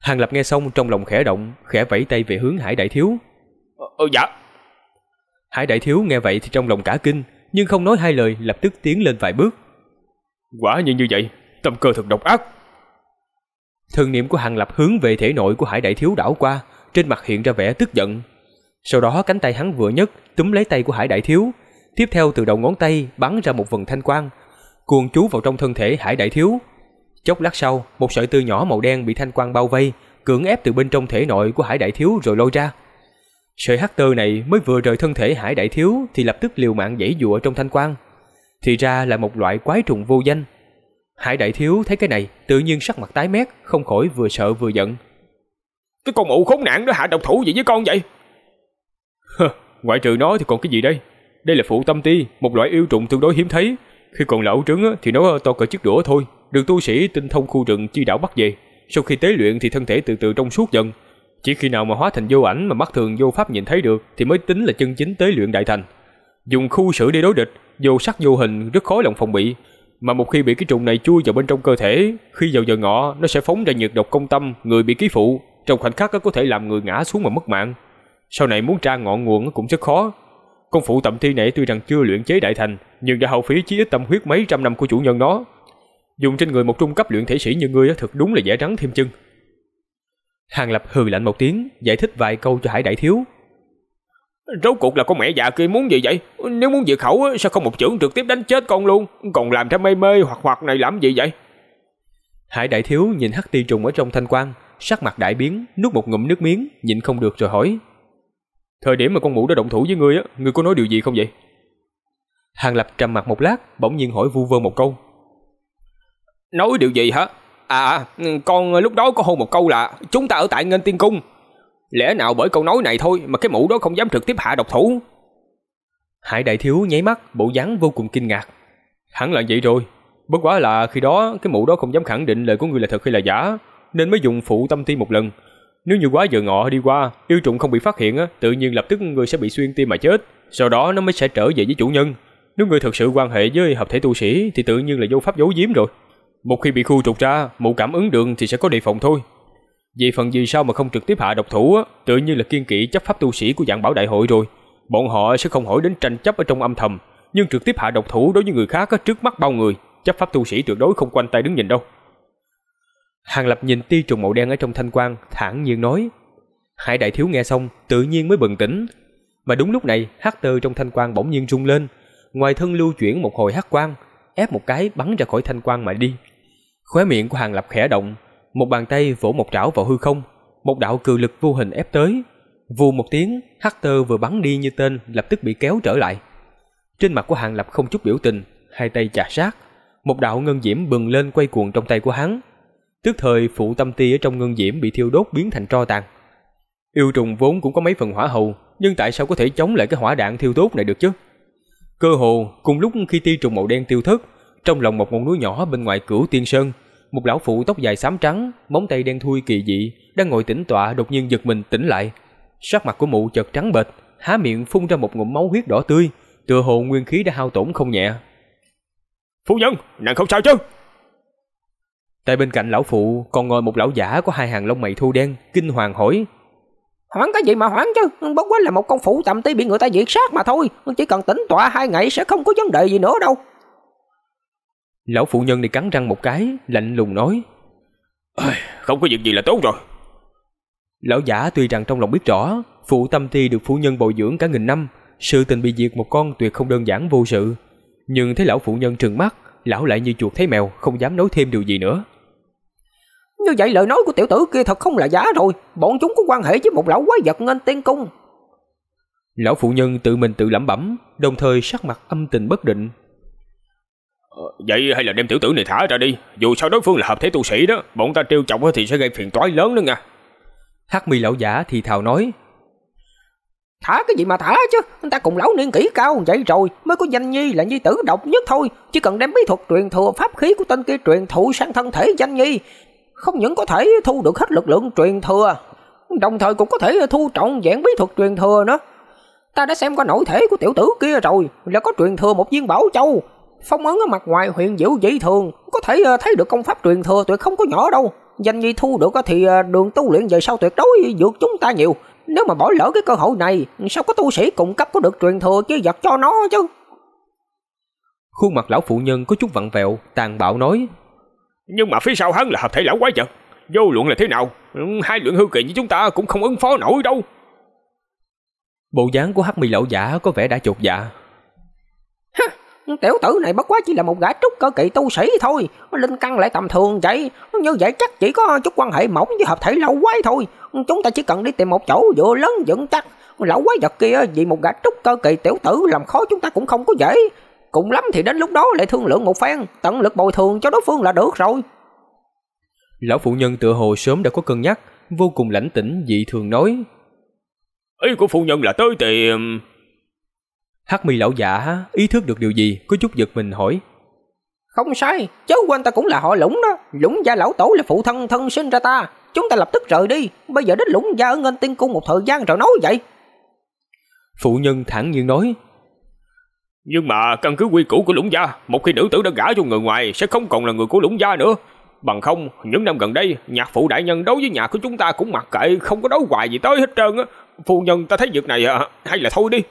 Hàng Lập nghe xong trong lòng khẽ động, khẽ vẫy tay về hướng Hải Đại Thiếu. Ờ, ờ dạ. Hải Đại Thiếu nghe vậy thì trong lòng cả kinh, nhưng không nói hai lời lập tức tiến lên vài bước. Quả nhiên như vậy, tâm cơ thật độc ác. Thần niệm của Hàng Lập hướng về thể nội của Hải Đại Thiếu đảo qua, trên mặt hiện ra vẻ tức giận. Sau đó cánh tay hắn vừa nhất túm lấy tay của Hải Đại Thiếu, tiếp theo từ đầu ngón tay bắn ra một vầng thanh quang, cuồn chú vào trong thân thể Hải Đại Thiếu. Chốc lát sau, một sợi tơ nhỏ màu đen bị thanh quang bao vây, cưỡng ép từ bên trong thể nội của Hải Đại Thiếu rồi lôi ra. Sợi hắc tơ này mới vừa rời thân thể Hải Đại Thiếu thì lập tức liều mạng dãy dụa trong thanh quang. Thì ra là một loại quái trùng vô danh. Hải Đại Thiếu thấy cái này, tự nhiên sắc mặt tái mét, không khỏi vừa sợ vừa giận. Cái con mụ khốn nạn đó hạ độc thủ gì với con vậy? Hừ, ngoại trừ nó thì còn cái gì đây? Đây là phụ tâm ti, một loại yêu trùng tương đối hiếm thấy, khi còn lão trứng thì nó ờ, to cỡ chiếc đũa thôi, được tu sĩ tinh thông khu rừng chi đảo bắt về. Sau khi tế luyện thì thân thể từ từ trong suốt dần. Chỉ khi nào mà hóa thành vô ảnh mà mắt thường vô pháp nhìn thấy được thì mới tính là chân chính tế luyện đại thành. Dùng khu sử để đối địch, vô sắc vô hình rất khó lòng phòng bị. Mà một khi bị cái trùng này chui vào bên trong cơ thể, khi vào giờ ngọ nó sẽ phóng ra nhiệt độc công tâm, người bị ký phụ, trong khoảnh khắc có thể làm người ngã xuống mà mất mạng. Sau này muốn tra ngọn nguồn cũng rất khó, con phụ tậm thi này tuy rằng chưa luyện chế đại thành, nhưng đã hậu phí chí ít tâm huyết mấy trăm năm của chủ nhân nó. Dùng trên người một trung cấp luyện thể sĩ như ngươi thật đúng là dễ rắn thêm chân. Hàng Lập hừ lạnh một tiếng, giải thích vài câu cho Hải Đại Thiếu. Rốt cuộc là con mẹ già kia muốn gì vậy? Nếu muốn dự khẩu sao không một chưởng trực tiếp đánh chết con luôn? Còn làm ra mê mê hoặc hoặc này làm gì vậy? Hải Đại Thiếu nhìn hắc ti trùng ở trong thanh quan, sắc mặt đại biến, nuốt một ngụm nước miếng, nhịn không được rồi hỏi. Thời điểm mà con mụ đã động thủ với ngươi á, ngươi có nói điều gì không vậy? Hàng Lập trầm mặt một lát, bỗng nhiên hỏi vu vơ một câu. Nói điều gì hả? À, à con lúc đó có hôn một câu là chúng ta ở tại Ngân Tiên Cung. Lẽ nào bởi câu nói này thôi mà cái mũ đó không dám trực tiếp hạ độc thủ? Hải đại thiếu nháy mắt, bộ dáng vô cùng kinh ngạc. Hẳn là vậy rồi. Bất quá là khi đó cái mũ đó không dám khẳng định lời của người là thật hay là giả, nên mới dùng phụ tâm ti một lần. Nếu như quá giờ ngọ đi qua, yêu trùng không bị phát hiện á, tự nhiên lập tức người sẽ bị xuyên tim mà chết, sau đó nó mới sẽ trở về với chủ nhân. Nếu người thực sự quan hệ với hợp thể tu sĩ thì tự nhiên là vô pháp giấu giếm rồi. Một khi bị khu trục ra, mụ cảm ứng đường thì sẽ có đề phòng thôi. Vì phần gì sao mà không trực tiếp hạ độc thủ á, tự nhiên là kiên kỵ chấp pháp tu sĩ của dạng bảo đại hội rồi. Bọn họ sẽ không hỏi đến tranh chấp ở trong âm thầm, nhưng trực tiếp hạ độc thủ đối với người khác á, trước mắt bao người, chấp pháp tu sĩ tuyệt đối không quanh tay đứng nhìn đâu. Hàng Lập nhìn ti trùng màu đen ở trong thanh quang, thản nhiên nói. Hải đại thiếu nghe xong, tự nhiên mới bừng tỉnh. Mà đúng lúc này, hắc tơ trong thanh quang bỗng nhiên rung lên, ngoài thân lưu chuyển một hồi hắc quang, ép một cái bắn ra khỏi thanh quang mà đi. Khóe miệng của Hàng Lập khẽ động, một bàn tay vỗ một trảo vào hư không, một đạo cự lực vô hình ép tới. Vù một tiếng, hắc tơ vừa bắn đi như tên lập tức bị kéo trở lại. Trên mặt của Hàng Lập không chút biểu tình, hai tay chà sát, một đạo ngân diễm bừng lên quay cuồng trong tay của hắn Tức thời phụ tâm ti ở trong ngân diễm bị thiêu đốt biến thành tro tàn. Yêu trùng vốn cũng có mấy phần hỏa hầu, nhưng tại sao có thể chống lại cái hỏa đạn thiêu đốt này được chứ? Cơ hồ, cùng lúc khi ti trùng màu đen tiêu thất, trong lòng một ngọn núi nhỏ bên ngoài cửa tiên sơn, một lão phụ tóc dài xám trắng, móng tay đen thui kỳ dị, đang ngồi tĩnh tọa đột nhiên giật mình tỉnh lại. Sắc mặt của mụ chợt trắng bệch, há miệng phun ra một ngụm máu huyết đỏ tươi, tựa hồ nguyên khí đã hao tổn không nhẹ. "Phu nhân, nàng không sao chứ?" Tại bên cạnh lão phụ còn ngồi một lão giả có hai hàng lông mày thu đen, kinh hoàng hỏi. Hoảng cái gì mà hoảng chứ, bất quá là một con phụ tạm tí bị người ta diệt sát mà thôi, chỉ cần tỉnh tọa hai ngày sẽ không có vấn đề gì nữa đâu. Lão phụ nhân này cắn răng một cái, lạnh lùng nói. Không có việc gì là tốt rồi. Lão giả tuy rằng trong lòng biết rõ, phụ tâm ti được phụ nhân bồi dưỡng cả nghìn năm, sự tình bị diệt một con tuyệt không đơn giản vô sự. Nhưng thấy lão phụ nhân trừng mắt, lão lại như chuột thấy mèo, không dám nói thêm điều gì nữa. Như vậy lời nói của tiểu tử kia thật không là giả rồi Bọn chúng có quan hệ với một lão quái vật ngân tiên cung Lão phụ nhân tự mình tự lẩm bẩm Đồng thời sắc mặt âm tình bất định ờ, Vậy hay là đem tiểu tử này thả ra đi Dù sao đối phương là hợp thế tu sĩ đó Bọn ta trêu chọc thì sẽ gây phiền toái lớn đó nha Hắc mi lão giả thì thào nói Thả cái gì mà thả chứ Người ta cùng lão niên kỹ cao vậy rồi Mới có danh nhi là nhi tử độc nhất thôi Chỉ cần đem bí thuật truyền thừa pháp khí của tên kia truyền thụ sang thân thể danh nhi không những có thể thu được hết lực lượng truyền thừa, đồng thời cũng có thể thu trọng vẹn bí thuật truyền thừa nữa. Ta đã xem qua nội thể của tiểu tử kia rồi, là có truyền thừa một viên bảo châu. Phong ấn ở mặt ngoài huyền diệu dị thường, có thể ờ, thấy được công pháp truyền thừa tuyệt không có nhỏ đâu. Danh nhi thu được thì ờ, đường tu luyện về sau tuyệt đối vượt chúng ta nhiều. Nếu mà bỏ lỡ cái cơ hội này, sao có tu sĩ cùng cấp có được truyền thừa chứ giật cho nó chứ? Khuôn mặt lão phụ nhân có chút vặn vẹo, tàn bạo nói. Nhưng mà phía sau hắn là hợp thể lão quái vật Vô luận là thế nào Hai luyện hư kỳ như chúng ta cũng không ứng phó nổi đâu Bộ dáng của hắc mì lão giả có vẻ đã chột dạ Tiểu tử này bất quá chỉ là một gã trúc cơ kỳ tu sĩ thôi Linh căn lại tầm thường vậy Như vậy chắc chỉ có chút quan hệ mỏng với hợp thể lão quái thôi Chúng ta chỉ cần đi tìm một chỗ vừa lớn dựng chắc Lão quái vật kia vì một gã trúc cơ kỳ tiểu tử làm khó chúng ta cũng không có dễ cùng lắm thì đến lúc đó lại thương lượng một phen, tận lực bồi thường cho đối phương là được rồi. Lão phụ nhân tựa hồ sớm đã có cân nhắc, vô cùng lãnh tĩnh dị thường nói. Ý của phụ nhân là tới tìm... Hắc mi lão giả ý thức được điều gì, có chút giật mình hỏi. Không sai, chớ quên ta cũng là họ lũng đó, lũng gia lão tổ là phụ thân thân sinh ra ta, chúng ta lập tức rời đi, bây giờ đến lũng gia ở ngân tiên cung một thời gian rồi nói vậy. Phụ nhân thẳng nhiên nói, nhưng mà căn cứ quy củ của lũng gia, một khi nữ tử đã gả cho người ngoài sẽ không còn là người của lũng gia nữa. Bằng không, những năm gần đây, nhạc phụ đại nhân đấu với nhà của chúng ta cũng mặc kệ, không có đấu hoài gì tới hết trơn á. Phu nhân ta thấy việc này à, hay là thôi đi.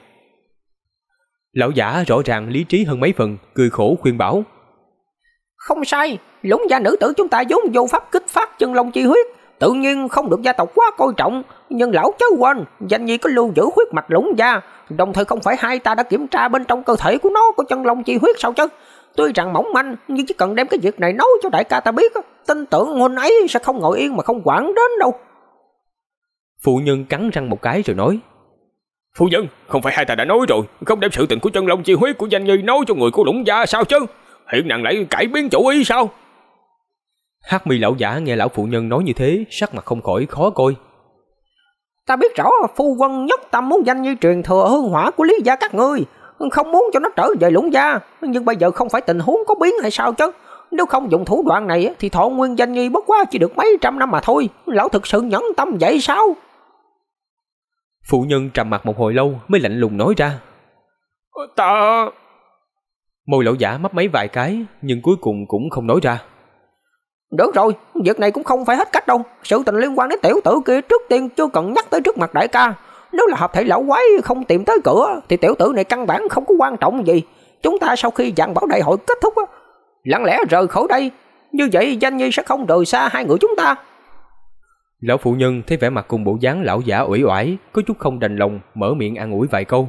Lão giả rõ ràng lý trí hơn mấy phần, cười khổ khuyên bảo. Không sai, lũng gia nữ tử chúng ta vốn vô pháp kích phát chân long chi huyết, tự nhiên không được gia tộc quá coi trọng, nhưng lão chớ quên, danh nhi có lưu giữ huyết mạch lũng gia đồng thời không phải hai ta đã kiểm tra bên trong cơ thể của nó có chân long chi huyết sao chứ. Tuy rằng mỏng manh, nhưng chỉ cần đem cái việc này nói cho đại ca ta biết, tin tưởng huynh ấy sẽ không ngồi yên mà không quản đến đâu. Phụ nhân cắn răng một cái rồi nói. Phụ nhân, không phải hai ta đã nói rồi, không đem sự tình của chân long chi huyết của danh nhi nói cho người của lũng gia sao chứ? Hiện nàng lại cải biến chủ ý sao? Hắc mi lão giả nghe lão phụ nhân nói như thế, sắc mặt không khỏi khó coi, Ta biết rõ phu quân nhất tâm muốn danh như truyền thừa hương hỏa của Lý gia các ngươi, không muốn cho nó trở về lũng gia, nhưng bây giờ không phải tình huống có biến hay sao chứ? Nếu không dùng thủ đoạn này thì thọ nguyên danh nhi bất quá chỉ được mấy trăm năm mà thôi, lão thực sự nhẫn tâm vậy sao? Phụ nhân trầm mặt một hồi lâu mới lạnh lùng nói ra. Ờ, ta... Môi lão giả mấp mấy vài cái nhưng cuối cùng cũng không nói ra. Được rồi, việc này cũng không phải hết cách đâu. Sự tình liên quan đến tiểu tử kia trước tiên chưa cần nhắc tới trước mặt đại ca. Nếu là hợp thể lão quái không tìm tới cửa thì tiểu tử này căn bản không có quan trọng gì. Chúng ta sau khi dàn bảo đại hội kết thúc á, lặng lẽ rời khỏi đây. Như vậy danh nhi sẽ không rời xa hai người chúng ta. Lão phụ nhân thấy vẻ mặt cùng bộ dáng lão giả ủy oải, có chút không đành lòng, mở miệng an ủi vài câu.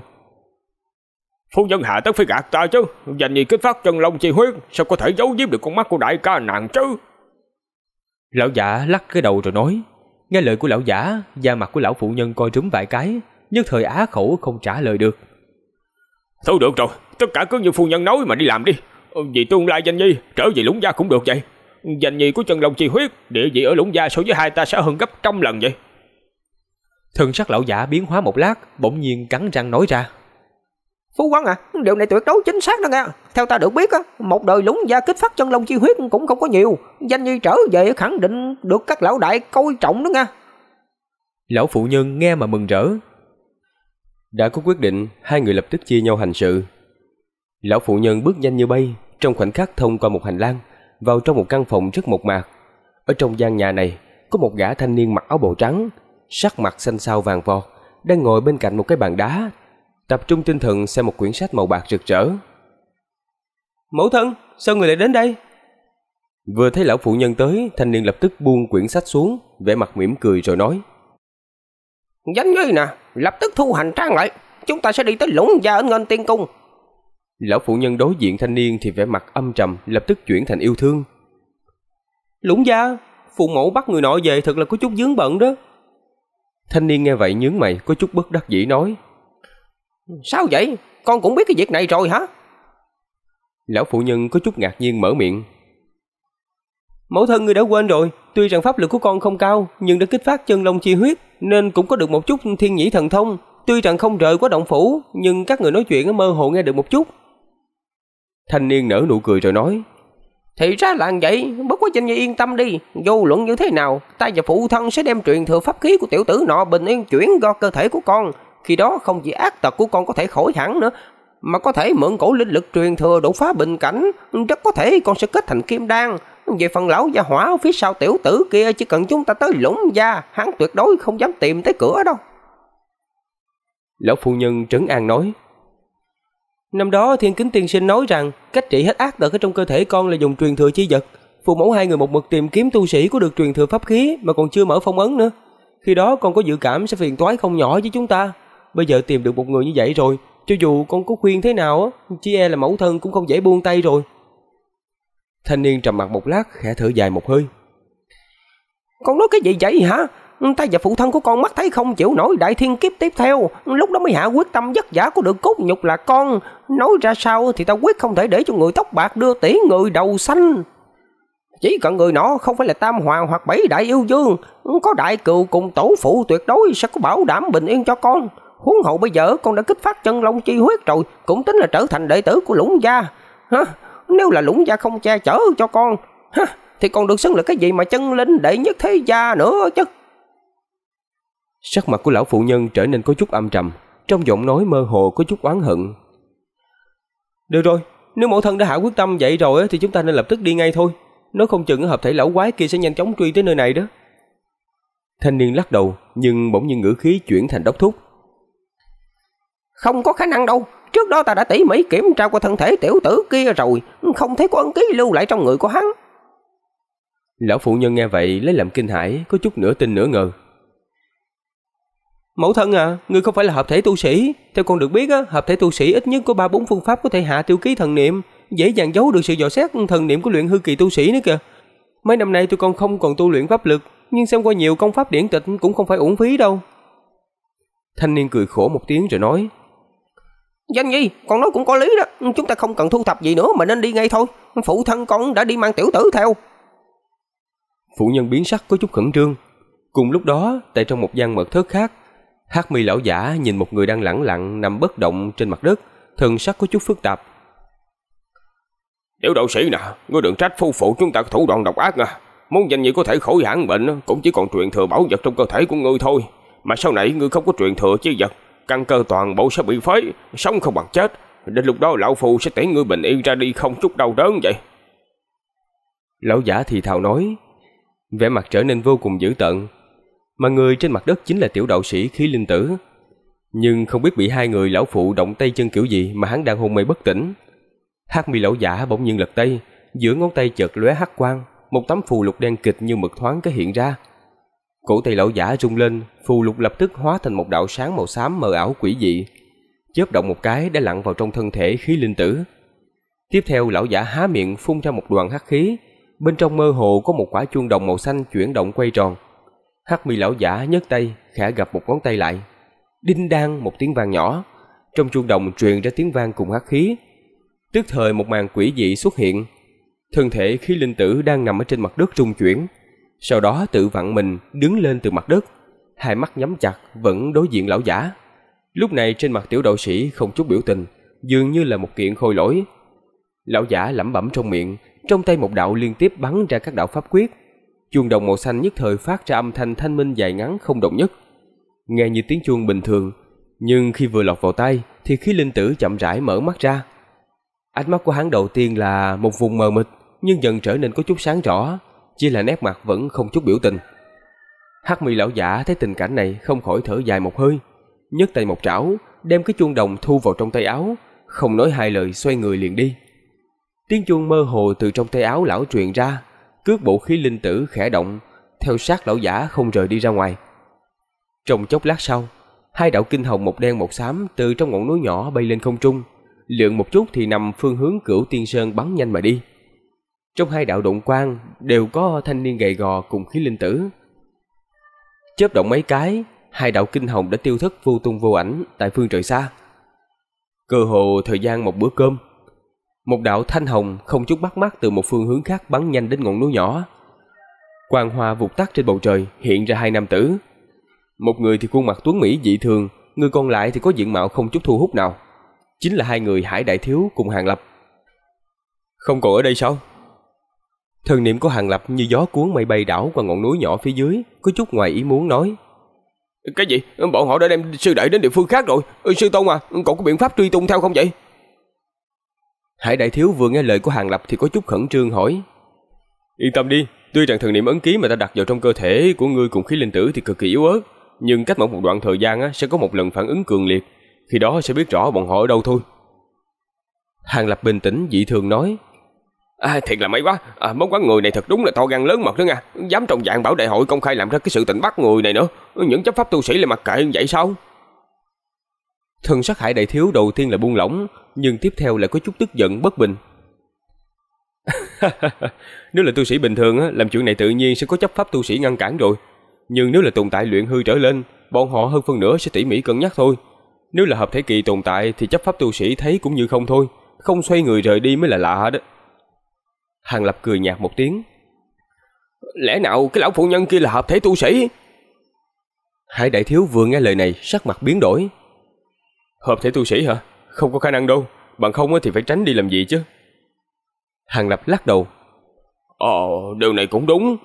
Phu nhân hạ tất phải gạt ta chứ, danh nhi kích phát chân long chi huyết, sao có thể giấu giếm được con mắt của đại ca nàng chứ? Lão giả lắc cái đầu rồi nói, nghe lời của lão giả, da mặt của lão phụ nhân coi trúng vài cái, nhưng thời á khẩu không trả lời được. Thôi được rồi, tất cả cứ như phu nhân nói mà đi làm đi. Ừ, vì tương lai danh nhi trở về lũng gia cũng được vậy. Danh nhi của Trần Long Chi Huyết, địa vị ở lũng gia so với hai ta sẽ hơn gấp trăm lần vậy. Thần sắc lão giả biến hóa một lát, bỗng nhiên cắn răng nói ra. Phú Quang à, điều này tuyệt đối chính xác đó nghe. Theo ta được biết á, một đời lúng gia kích phát chân long chi huyết cũng không có nhiều, danh như trở về khẳng định được các lão đại coi trọng đó nghe. Lão phụ nhân nghe mà mừng rỡ. Đã có quyết định, hai người lập tức chia nhau hành sự. Lão phụ nhân bước nhanh như bay, trong khoảnh khắc thông qua một hành lang, vào trong một căn phòng rất mộc mạc. Ở trong gian nhà này, có một gã thanh niên mặc áo bào trắng, sắc mặt xanh xao vàng vọt, đang ngồi bên cạnh một cái bàn đá tập trung tinh thần xem một quyển sách màu bạc rực rỡ. Mẫu thân, sao người lại đến đây? Vừa thấy lão phụ nhân tới, thanh niên lập tức buông quyển sách xuống, vẻ mặt mỉm cười rồi nói. Danh ngươi nè, lập tức thu hành trang lại, chúng ta sẽ đi tới lũng gia ở ngân tiên cung. Lão phụ nhân đối diện thanh niên thì vẻ mặt âm trầm, lập tức chuyển thành yêu thương. Lũng gia, phụ mẫu bắt người nội về thật là có chút dướng bận đó. Thanh niên nghe vậy nhướng mày, có chút bất đắc dĩ nói. Sao vậy? Con cũng biết cái việc này rồi hả? Lão phụ nhân có chút ngạc nhiên mở miệng. Mẫu thân ngươi đã quên rồi, tuy rằng pháp lực của con không cao, nhưng đã kích phát chân long chi huyết, nên cũng có được một chút thiên nhĩ thần thông. Tuy rằng không rời quá động phủ, nhưng các người nói chuyện mơ hồ nghe được một chút. Thanh niên nở nụ cười rồi nói. Thì ra là vậy, bất quá Trinh Nhi yên tâm đi, vô luận như thế nào, ta và phụ thân sẽ đem truyền thừa pháp khí của tiểu tử nọ bình yên chuyển do cơ thể của con, khi đó không chỉ ác tật của con có thể khỏi hẳn nữa, mà có thể mượn cổ linh lực truyền thừa độ phá bình cảnh, rất có thể con sẽ kết thành kim đan. Về phần lão gia hỏa ở phía sau tiểu tử kia chỉ cần chúng ta tới lũng gia, hắn tuyệt đối không dám tìm tới cửa đâu. Lão phu nhân trấn an nói. Năm đó thiên kính tiên sinh nói rằng cách trị hết ác tật ở trong cơ thể con là dùng truyền thừa chi vật. Phụ mẫu hai người một mực tìm kiếm tu sĩ có được truyền thừa pháp khí mà còn chưa mở phong ấn nữa. Khi đó con có dự cảm sẽ phiền toái không nhỏ với chúng ta bây giờ tìm được một người như vậy rồi, cho dù con có khuyên thế nào á, chỉ e là mẫu thân cũng không dễ buông tay rồi. Thanh niên trầm mặt một lát, khẽ thở dài một hơi. Con nói cái gì vậy hả? Ta và phụ thân của con mắt thấy không chịu nổi đại thiên kiếp tiếp theo, lúc đó mới hạ quyết tâm vất vả của được cốt nhục là con. Nói ra sao thì ta quyết không thể để cho người tóc bạc đưa tỷ người đầu xanh. Chỉ cần người nọ không phải là tam hoàng hoặc bảy đại yêu dương, có đại cừu cùng tổ phụ tuyệt đối sẽ có bảo đảm bình yên cho con. Huống hậu bây giờ con đã kích phát chân long chi huyết rồi, cũng tính là trở thành đệ tử của lũng gia. Ha, nếu là lũng gia không che chở cho con, ha, thì còn được xưng là cái gì mà chân linh đệ nhất thế gia nữa chứ. Sắc mặt của lão phụ nhân trở nên có chút âm trầm, trong giọng nói mơ hồ có chút oán hận. Được rồi, nếu mẫu thân đã hạ quyết tâm vậy rồi thì chúng ta nên lập tức đi ngay thôi. Nó không chừng hợp thể lão quái kia sẽ nhanh chóng truy tới nơi này đó. Thanh niên lắc đầu, nhưng bỗng nhiên ngữ khí chuyển thành đốc thúc, không có khả năng đâu, trước đó ta đã tỉ mỉ kiểm tra qua thân thể tiểu tử kia rồi, không thấy có ấn ký lưu lại trong người của hắn. Lão phụ nhân nghe vậy lấy làm kinh hãi, có chút nửa tin nửa ngờ. Mẫu thân à, ngươi không phải là hợp thể tu sĩ, theo con được biết á, hợp thể tu sĩ ít nhất có ba bốn phương pháp có thể hạ tiêu ký thần niệm, dễ dàng giấu được sự dò xét thần niệm của luyện hư kỳ tu sĩ nữa kìa. Mấy năm nay tôi còn không còn tu luyện pháp lực, nhưng xem qua nhiều công pháp điển tịch cũng không phải uổng phí đâu. Thanh niên cười khổ một tiếng rồi nói: Danh Nhi, con nói cũng có lý đó, chúng ta không cần thu thập gì nữa mà nên đi ngay thôi, phụ thân con đã đi mang tiểu tử theo. Phụ nhân biến sắc có chút khẩn trương. Cùng lúc đó, tại trong một gian mật thất khác, Hắc Mi lão giả nhìn một người đang lẳng lặng nằm bất động trên mặt đất, thần sắc có chút phức tạp. Tiểu đạo sĩ nè, ngươi đừng trách phu phụ chúng ta thủ đoạn độc ác à. Muốn danh nhi có thể khỏi hẳn bệnh cũng chỉ còn truyền thừa bảo vật trong cơ thể của ngươi thôi. Mà sau này ngươi không có truyền thừa chi vật căn cơ toàn bộ sẽ bị phế, sống không bằng chết. Đến lúc đó lão phù sẽ tiễn ngươi bình yên ra đi không chút đau đớn vậy. Lão giả thì thào nói, vẻ mặt trở nên vô cùng dữ tợn. Mà người trên mặt đất chính là tiểu đạo sĩ khí linh tử. Nhưng không biết bị hai người lão phụ động tay chân kiểu gì mà hắn đang hôn mê bất tỉnh. Hắc mi lão giả bỗng nhiên lật tay, giữa ngón tay chợt lóe hắc quang, một tấm phù lục đen kịch như mực thoáng cái hiện ra. Cổ tay lão giả rung lên, phù lục lập tức hóa thành một đạo sáng màu xám mờ ảo quỷ dị. Chớp động một cái đã lặn vào trong thân thể khí linh tử. Tiếp theo lão giả há miệng phun ra một đoàn hắc khí, bên trong mơ hồ có một quả chuông đồng màu xanh chuyển động quay tròn. Hắc mi lão giả nhấc tay, khẽ gặp một ngón tay lại. Đinh đang một tiếng vang nhỏ, trong chuông đồng truyền ra tiếng vang cùng hắc khí. Tức thời một màn quỷ dị xuất hiện, thân thể khí linh tử đang nằm ở trên mặt đất rung chuyển sau đó tự vặn mình đứng lên từ mặt đất, hai mắt nhắm chặt vẫn đối diện lão giả. Lúc này trên mặt tiểu đạo sĩ không chút biểu tình, dường như là một kiện khôi lỗi. Lão giả lẩm bẩm trong miệng, trong tay một đạo liên tiếp bắn ra các đạo pháp quyết. Chuông đồng màu xanh nhất thời phát ra âm thanh thanh minh dài ngắn không đồng nhất. Nghe như tiếng chuông bình thường, nhưng khi vừa lọt vào tay thì khí linh tử chậm rãi mở mắt ra. Ánh mắt của hắn đầu tiên là một vùng mờ mịt, nhưng dần trở nên có chút sáng rõ, chỉ là nét mặt vẫn không chút biểu tình. Hắc Mi lão giả thấy tình cảnh này không khỏi thở dài một hơi, nhấc tay một trảo, đem cái chuông đồng thu vào trong tay áo, không nói hai lời xoay người liền đi. Tiếng chuông mơ hồ từ trong tay áo lão truyền ra, cước bộ khí linh tử khẽ động, theo sát lão giả không rời đi ra ngoài. Trong chốc lát sau, hai đạo kinh hồng một đen một xám từ trong ngọn núi nhỏ bay lên không trung, lượn một chút thì nằm phương hướng cửu tiên sơn bắn nhanh mà đi. Trong hai đạo động quang đều có thanh niên gầy gò cùng khí linh tử. Chớp động mấy cái, hai đạo kinh hồng đã tiêu thất vô tung vô ảnh tại phương trời xa. Cơ hồ thời gian một bữa cơm, một đạo thanh hồng không chút bắt mắt từ một phương hướng khác bắn nhanh đến ngọn núi nhỏ. Quang hoa vụt tắt trên bầu trời, hiện ra hai nam tử. Một người thì khuôn mặt tuấn mỹ dị thường, người còn lại thì có diện mạo không chút thu hút nào. Chính là hai người Hải Đại Thiếu cùng Hàng Lập. Không còn ở đây sao? Thần niệm của Hàng Lập như gió cuốn mây bay đảo qua ngọn núi nhỏ phía dưới, có chút ngoài ý muốn nói. Cái gì? Bọn họ đã đem sư đệ đến địa phương khác rồi. Ừ, sư tôn à, cậu có biện pháp truy tung theo không vậy? Hải Đại Thiếu vừa nghe lời của Hàng Lập thì có chút khẩn trương hỏi. Yên tâm đi, tuy rằng thần niệm ấn ký mà ta đặt vào trong cơ thể của ngươi cùng khí linh tử thì cực kỳ yếu ớt, nhưng cách mỗi một đoạn thời gian sẽ có một lần phản ứng cường liệt, khi đó sẽ biết rõ bọn họ ở đâu thôi. Hàng Lập bình tĩnh dị thường nói. À, thiệt là may quá, à, món quán người này thật đúng là to gan lớn mật đó nha, dám trong dạng bảo đại hội công khai làm ra cái sự tình bắt người này nữa, những chấp pháp tu sĩ lại mặc kệ như vậy sao? Thần sát hải đại thiếu đầu tiên là buông lỏng, nhưng tiếp theo lại có chút tức giận bất bình. nếu là tu sĩ bình thường làm chuyện này tự nhiên sẽ có chấp pháp tu sĩ ngăn cản rồi, nhưng nếu là tồn tại luyện hư trở lên, bọn họ hơn phần nữa sẽ tỉ mỉ cân nhắc thôi. Nếu là hợp thể kỳ tồn tại thì chấp pháp tu sĩ thấy cũng như không thôi, không xoay người rời đi mới là lạ đó. Hàng Lập cười nhạt một tiếng. Lẽ nào cái lão phụ nhân kia là hợp thể tu sĩ? Hải đại thiếu vừa nghe lời này sắc mặt biến đổi. Hợp thể tu sĩ hả? Không có khả năng đâu, bằng không thì phải tránh đi làm gì chứ. Hàng Lập lắc đầu. Ồ, điều này cũng đúng.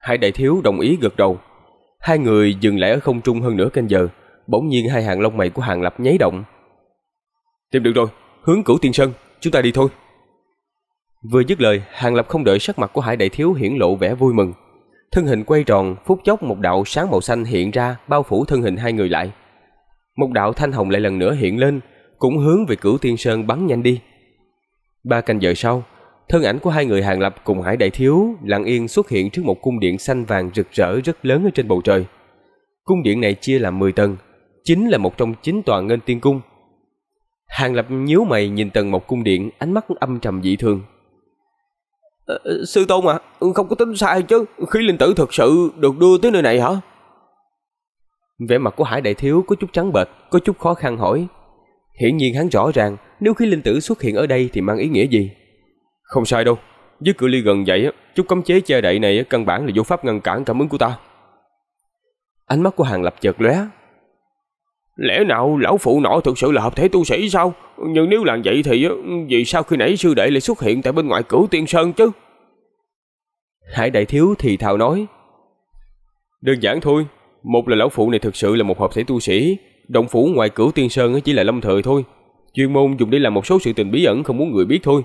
Hải đại thiếu đồng ý gật đầu. Hai người dừng lại ở không trung hơn nửa canh giờ, bỗng nhiên hai hàng lông mày của Hàng Lập nháy động. Tìm được rồi, hướng cửu tiên sơn, chúng ta đi thôi. Vừa dứt lời, Hàng Lập không đợi sắc mặt của Hải Đại Thiếu hiển lộ vẻ vui mừng. Thân hình quay tròn, phút chốc một đạo sáng màu xanh hiện ra bao phủ thân hình hai người lại. Một đạo thanh hồng lại lần nữa hiện lên, cũng hướng về cửu tiên sơn bắn nhanh đi. Ba canh giờ sau, thân ảnh của hai người Hàng Lập cùng Hải Đại Thiếu lặng yên xuất hiện trước một cung điện xanh vàng rực rỡ rất lớn ở trên bầu trời. Cung điện này chia làm 10 tầng, chính là một trong chín tòa ngân tiên cung. Hàng Lập nhíu mày nhìn tầng một cung điện, ánh mắt âm trầm dị thường. Ờ, ờ, sư Tôn à, không có tính sai chứ, khí linh tử thực sự được đưa tới nơi này hả? Vẻ mặt của Hải Đại Thiếu có chút trắng bệch, có chút khó khăn hỏi. Hiển nhiên hắn rõ ràng, nếu khí linh tử xuất hiện ở đây thì mang ý nghĩa gì? Không sai đâu, với cự ly gần vậy, chút cấm chế che đậy này căn bản là vô pháp ngăn cản cảm ứng của ta. Ánh mắt của Hàng Lập chợt lóe, Lẽ nào lão phụ nọ thực sự là hợp thể tu sĩ sao? Nhưng nếu làm vậy thì vì sao khi nãy sư đệ lại xuất hiện tại bên ngoài cửu tiên sơn chứ? Hải đại thiếu thì thào nói. Đơn giản thôi, một là lão phụ này thực sự là một hợp thể tu sĩ, động phủ ngoài cửu tiên sơn chỉ là lâm thời thôi, chuyên môn dùng để làm một số sự tình bí ẩn không muốn người biết thôi.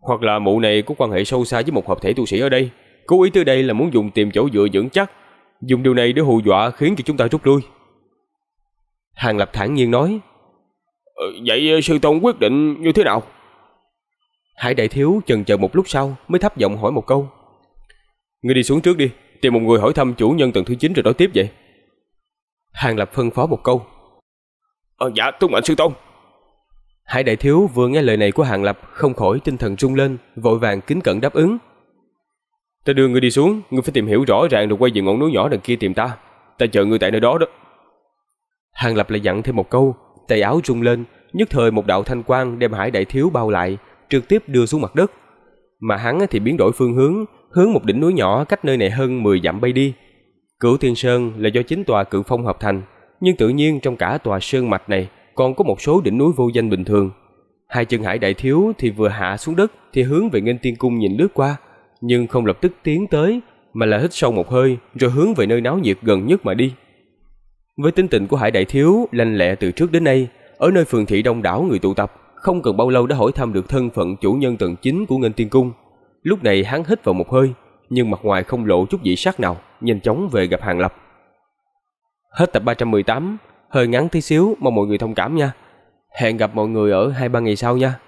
Hoặc là mụ này có quan hệ sâu xa với một hợp thể tu sĩ ở đây, cố ý tới đây là muốn dùng tìm chỗ dựa vững chắc, dùng điều này để hù dọa khiến cho chúng ta rút lui. Hàng Lập thẳng nhiên nói. Ờ, vậy ờ, sư tôn quyết định như thế nào? Hải đại thiếu chần chờ một lúc sau mới thấp giọng hỏi một câu. Ngươi đi xuống trước đi, tìm một người hỏi thăm chủ nhân tầng thứ 9 rồi nói tiếp vậy. Hàng Lập phân phó một câu. Ờ, dạ, tuân mệnh sư tôn. Hải đại thiếu vừa nghe lời này của Hàng Lập không khỏi tinh thần rung lên, vội vàng kính cẩn đáp ứng. Ta đưa ngươi đi xuống, ngươi phải tìm hiểu rõ ràng rồi quay về ngọn núi nhỏ đằng kia tìm ta. Ta chờ ngươi tại nơi đó đó. Hàng Lập lại dặn thêm một câu, tay áo rung lên, nhất thời một đạo thanh quang đem Hải Đại Thiếu bao lại, trực tiếp đưa xuống mặt đất. Mà hắn thì biến đổi phương hướng, hướng một đỉnh núi nhỏ cách nơi này hơn 10 dặm bay đi. Cửu Thiên Sơn là do chính tòa cự phong hợp thành, nhưng tự nhiên trong cả tòa sơn mạch này còn có một số đỉnh núi vô danh bình thường. Hai chân Hải Đại Thiếu thì vừa hạ xuống đất thì hướng về Ngân Tiên Cung nhìn lướt qua, nhưng không lập tức tiến tới mà là hít sâu một hơi rồi hướng về nơi náo nhiệt gần nhất mà đi. Với tính tình của Hải Đại Thiếu lanh lẹ từ trước đến nay, ở nơi phường thị đông đảo người tụ tập, không cần bao lâu đã hỏi thăm được thân phận chủ nhân tầng chính của Ngân Tiên Cung. Lúc này hắn hít vào một hơi, nhưng mặt ngoài không lộ chút dị sắc nào, nhanh chóng về gặp Hàng Lập. Hết tập 318, hơi ngắn tí xíu mong mọi người thông cảm nha. Hẹn gặp mọi người ở 2-3 ngày sau nha.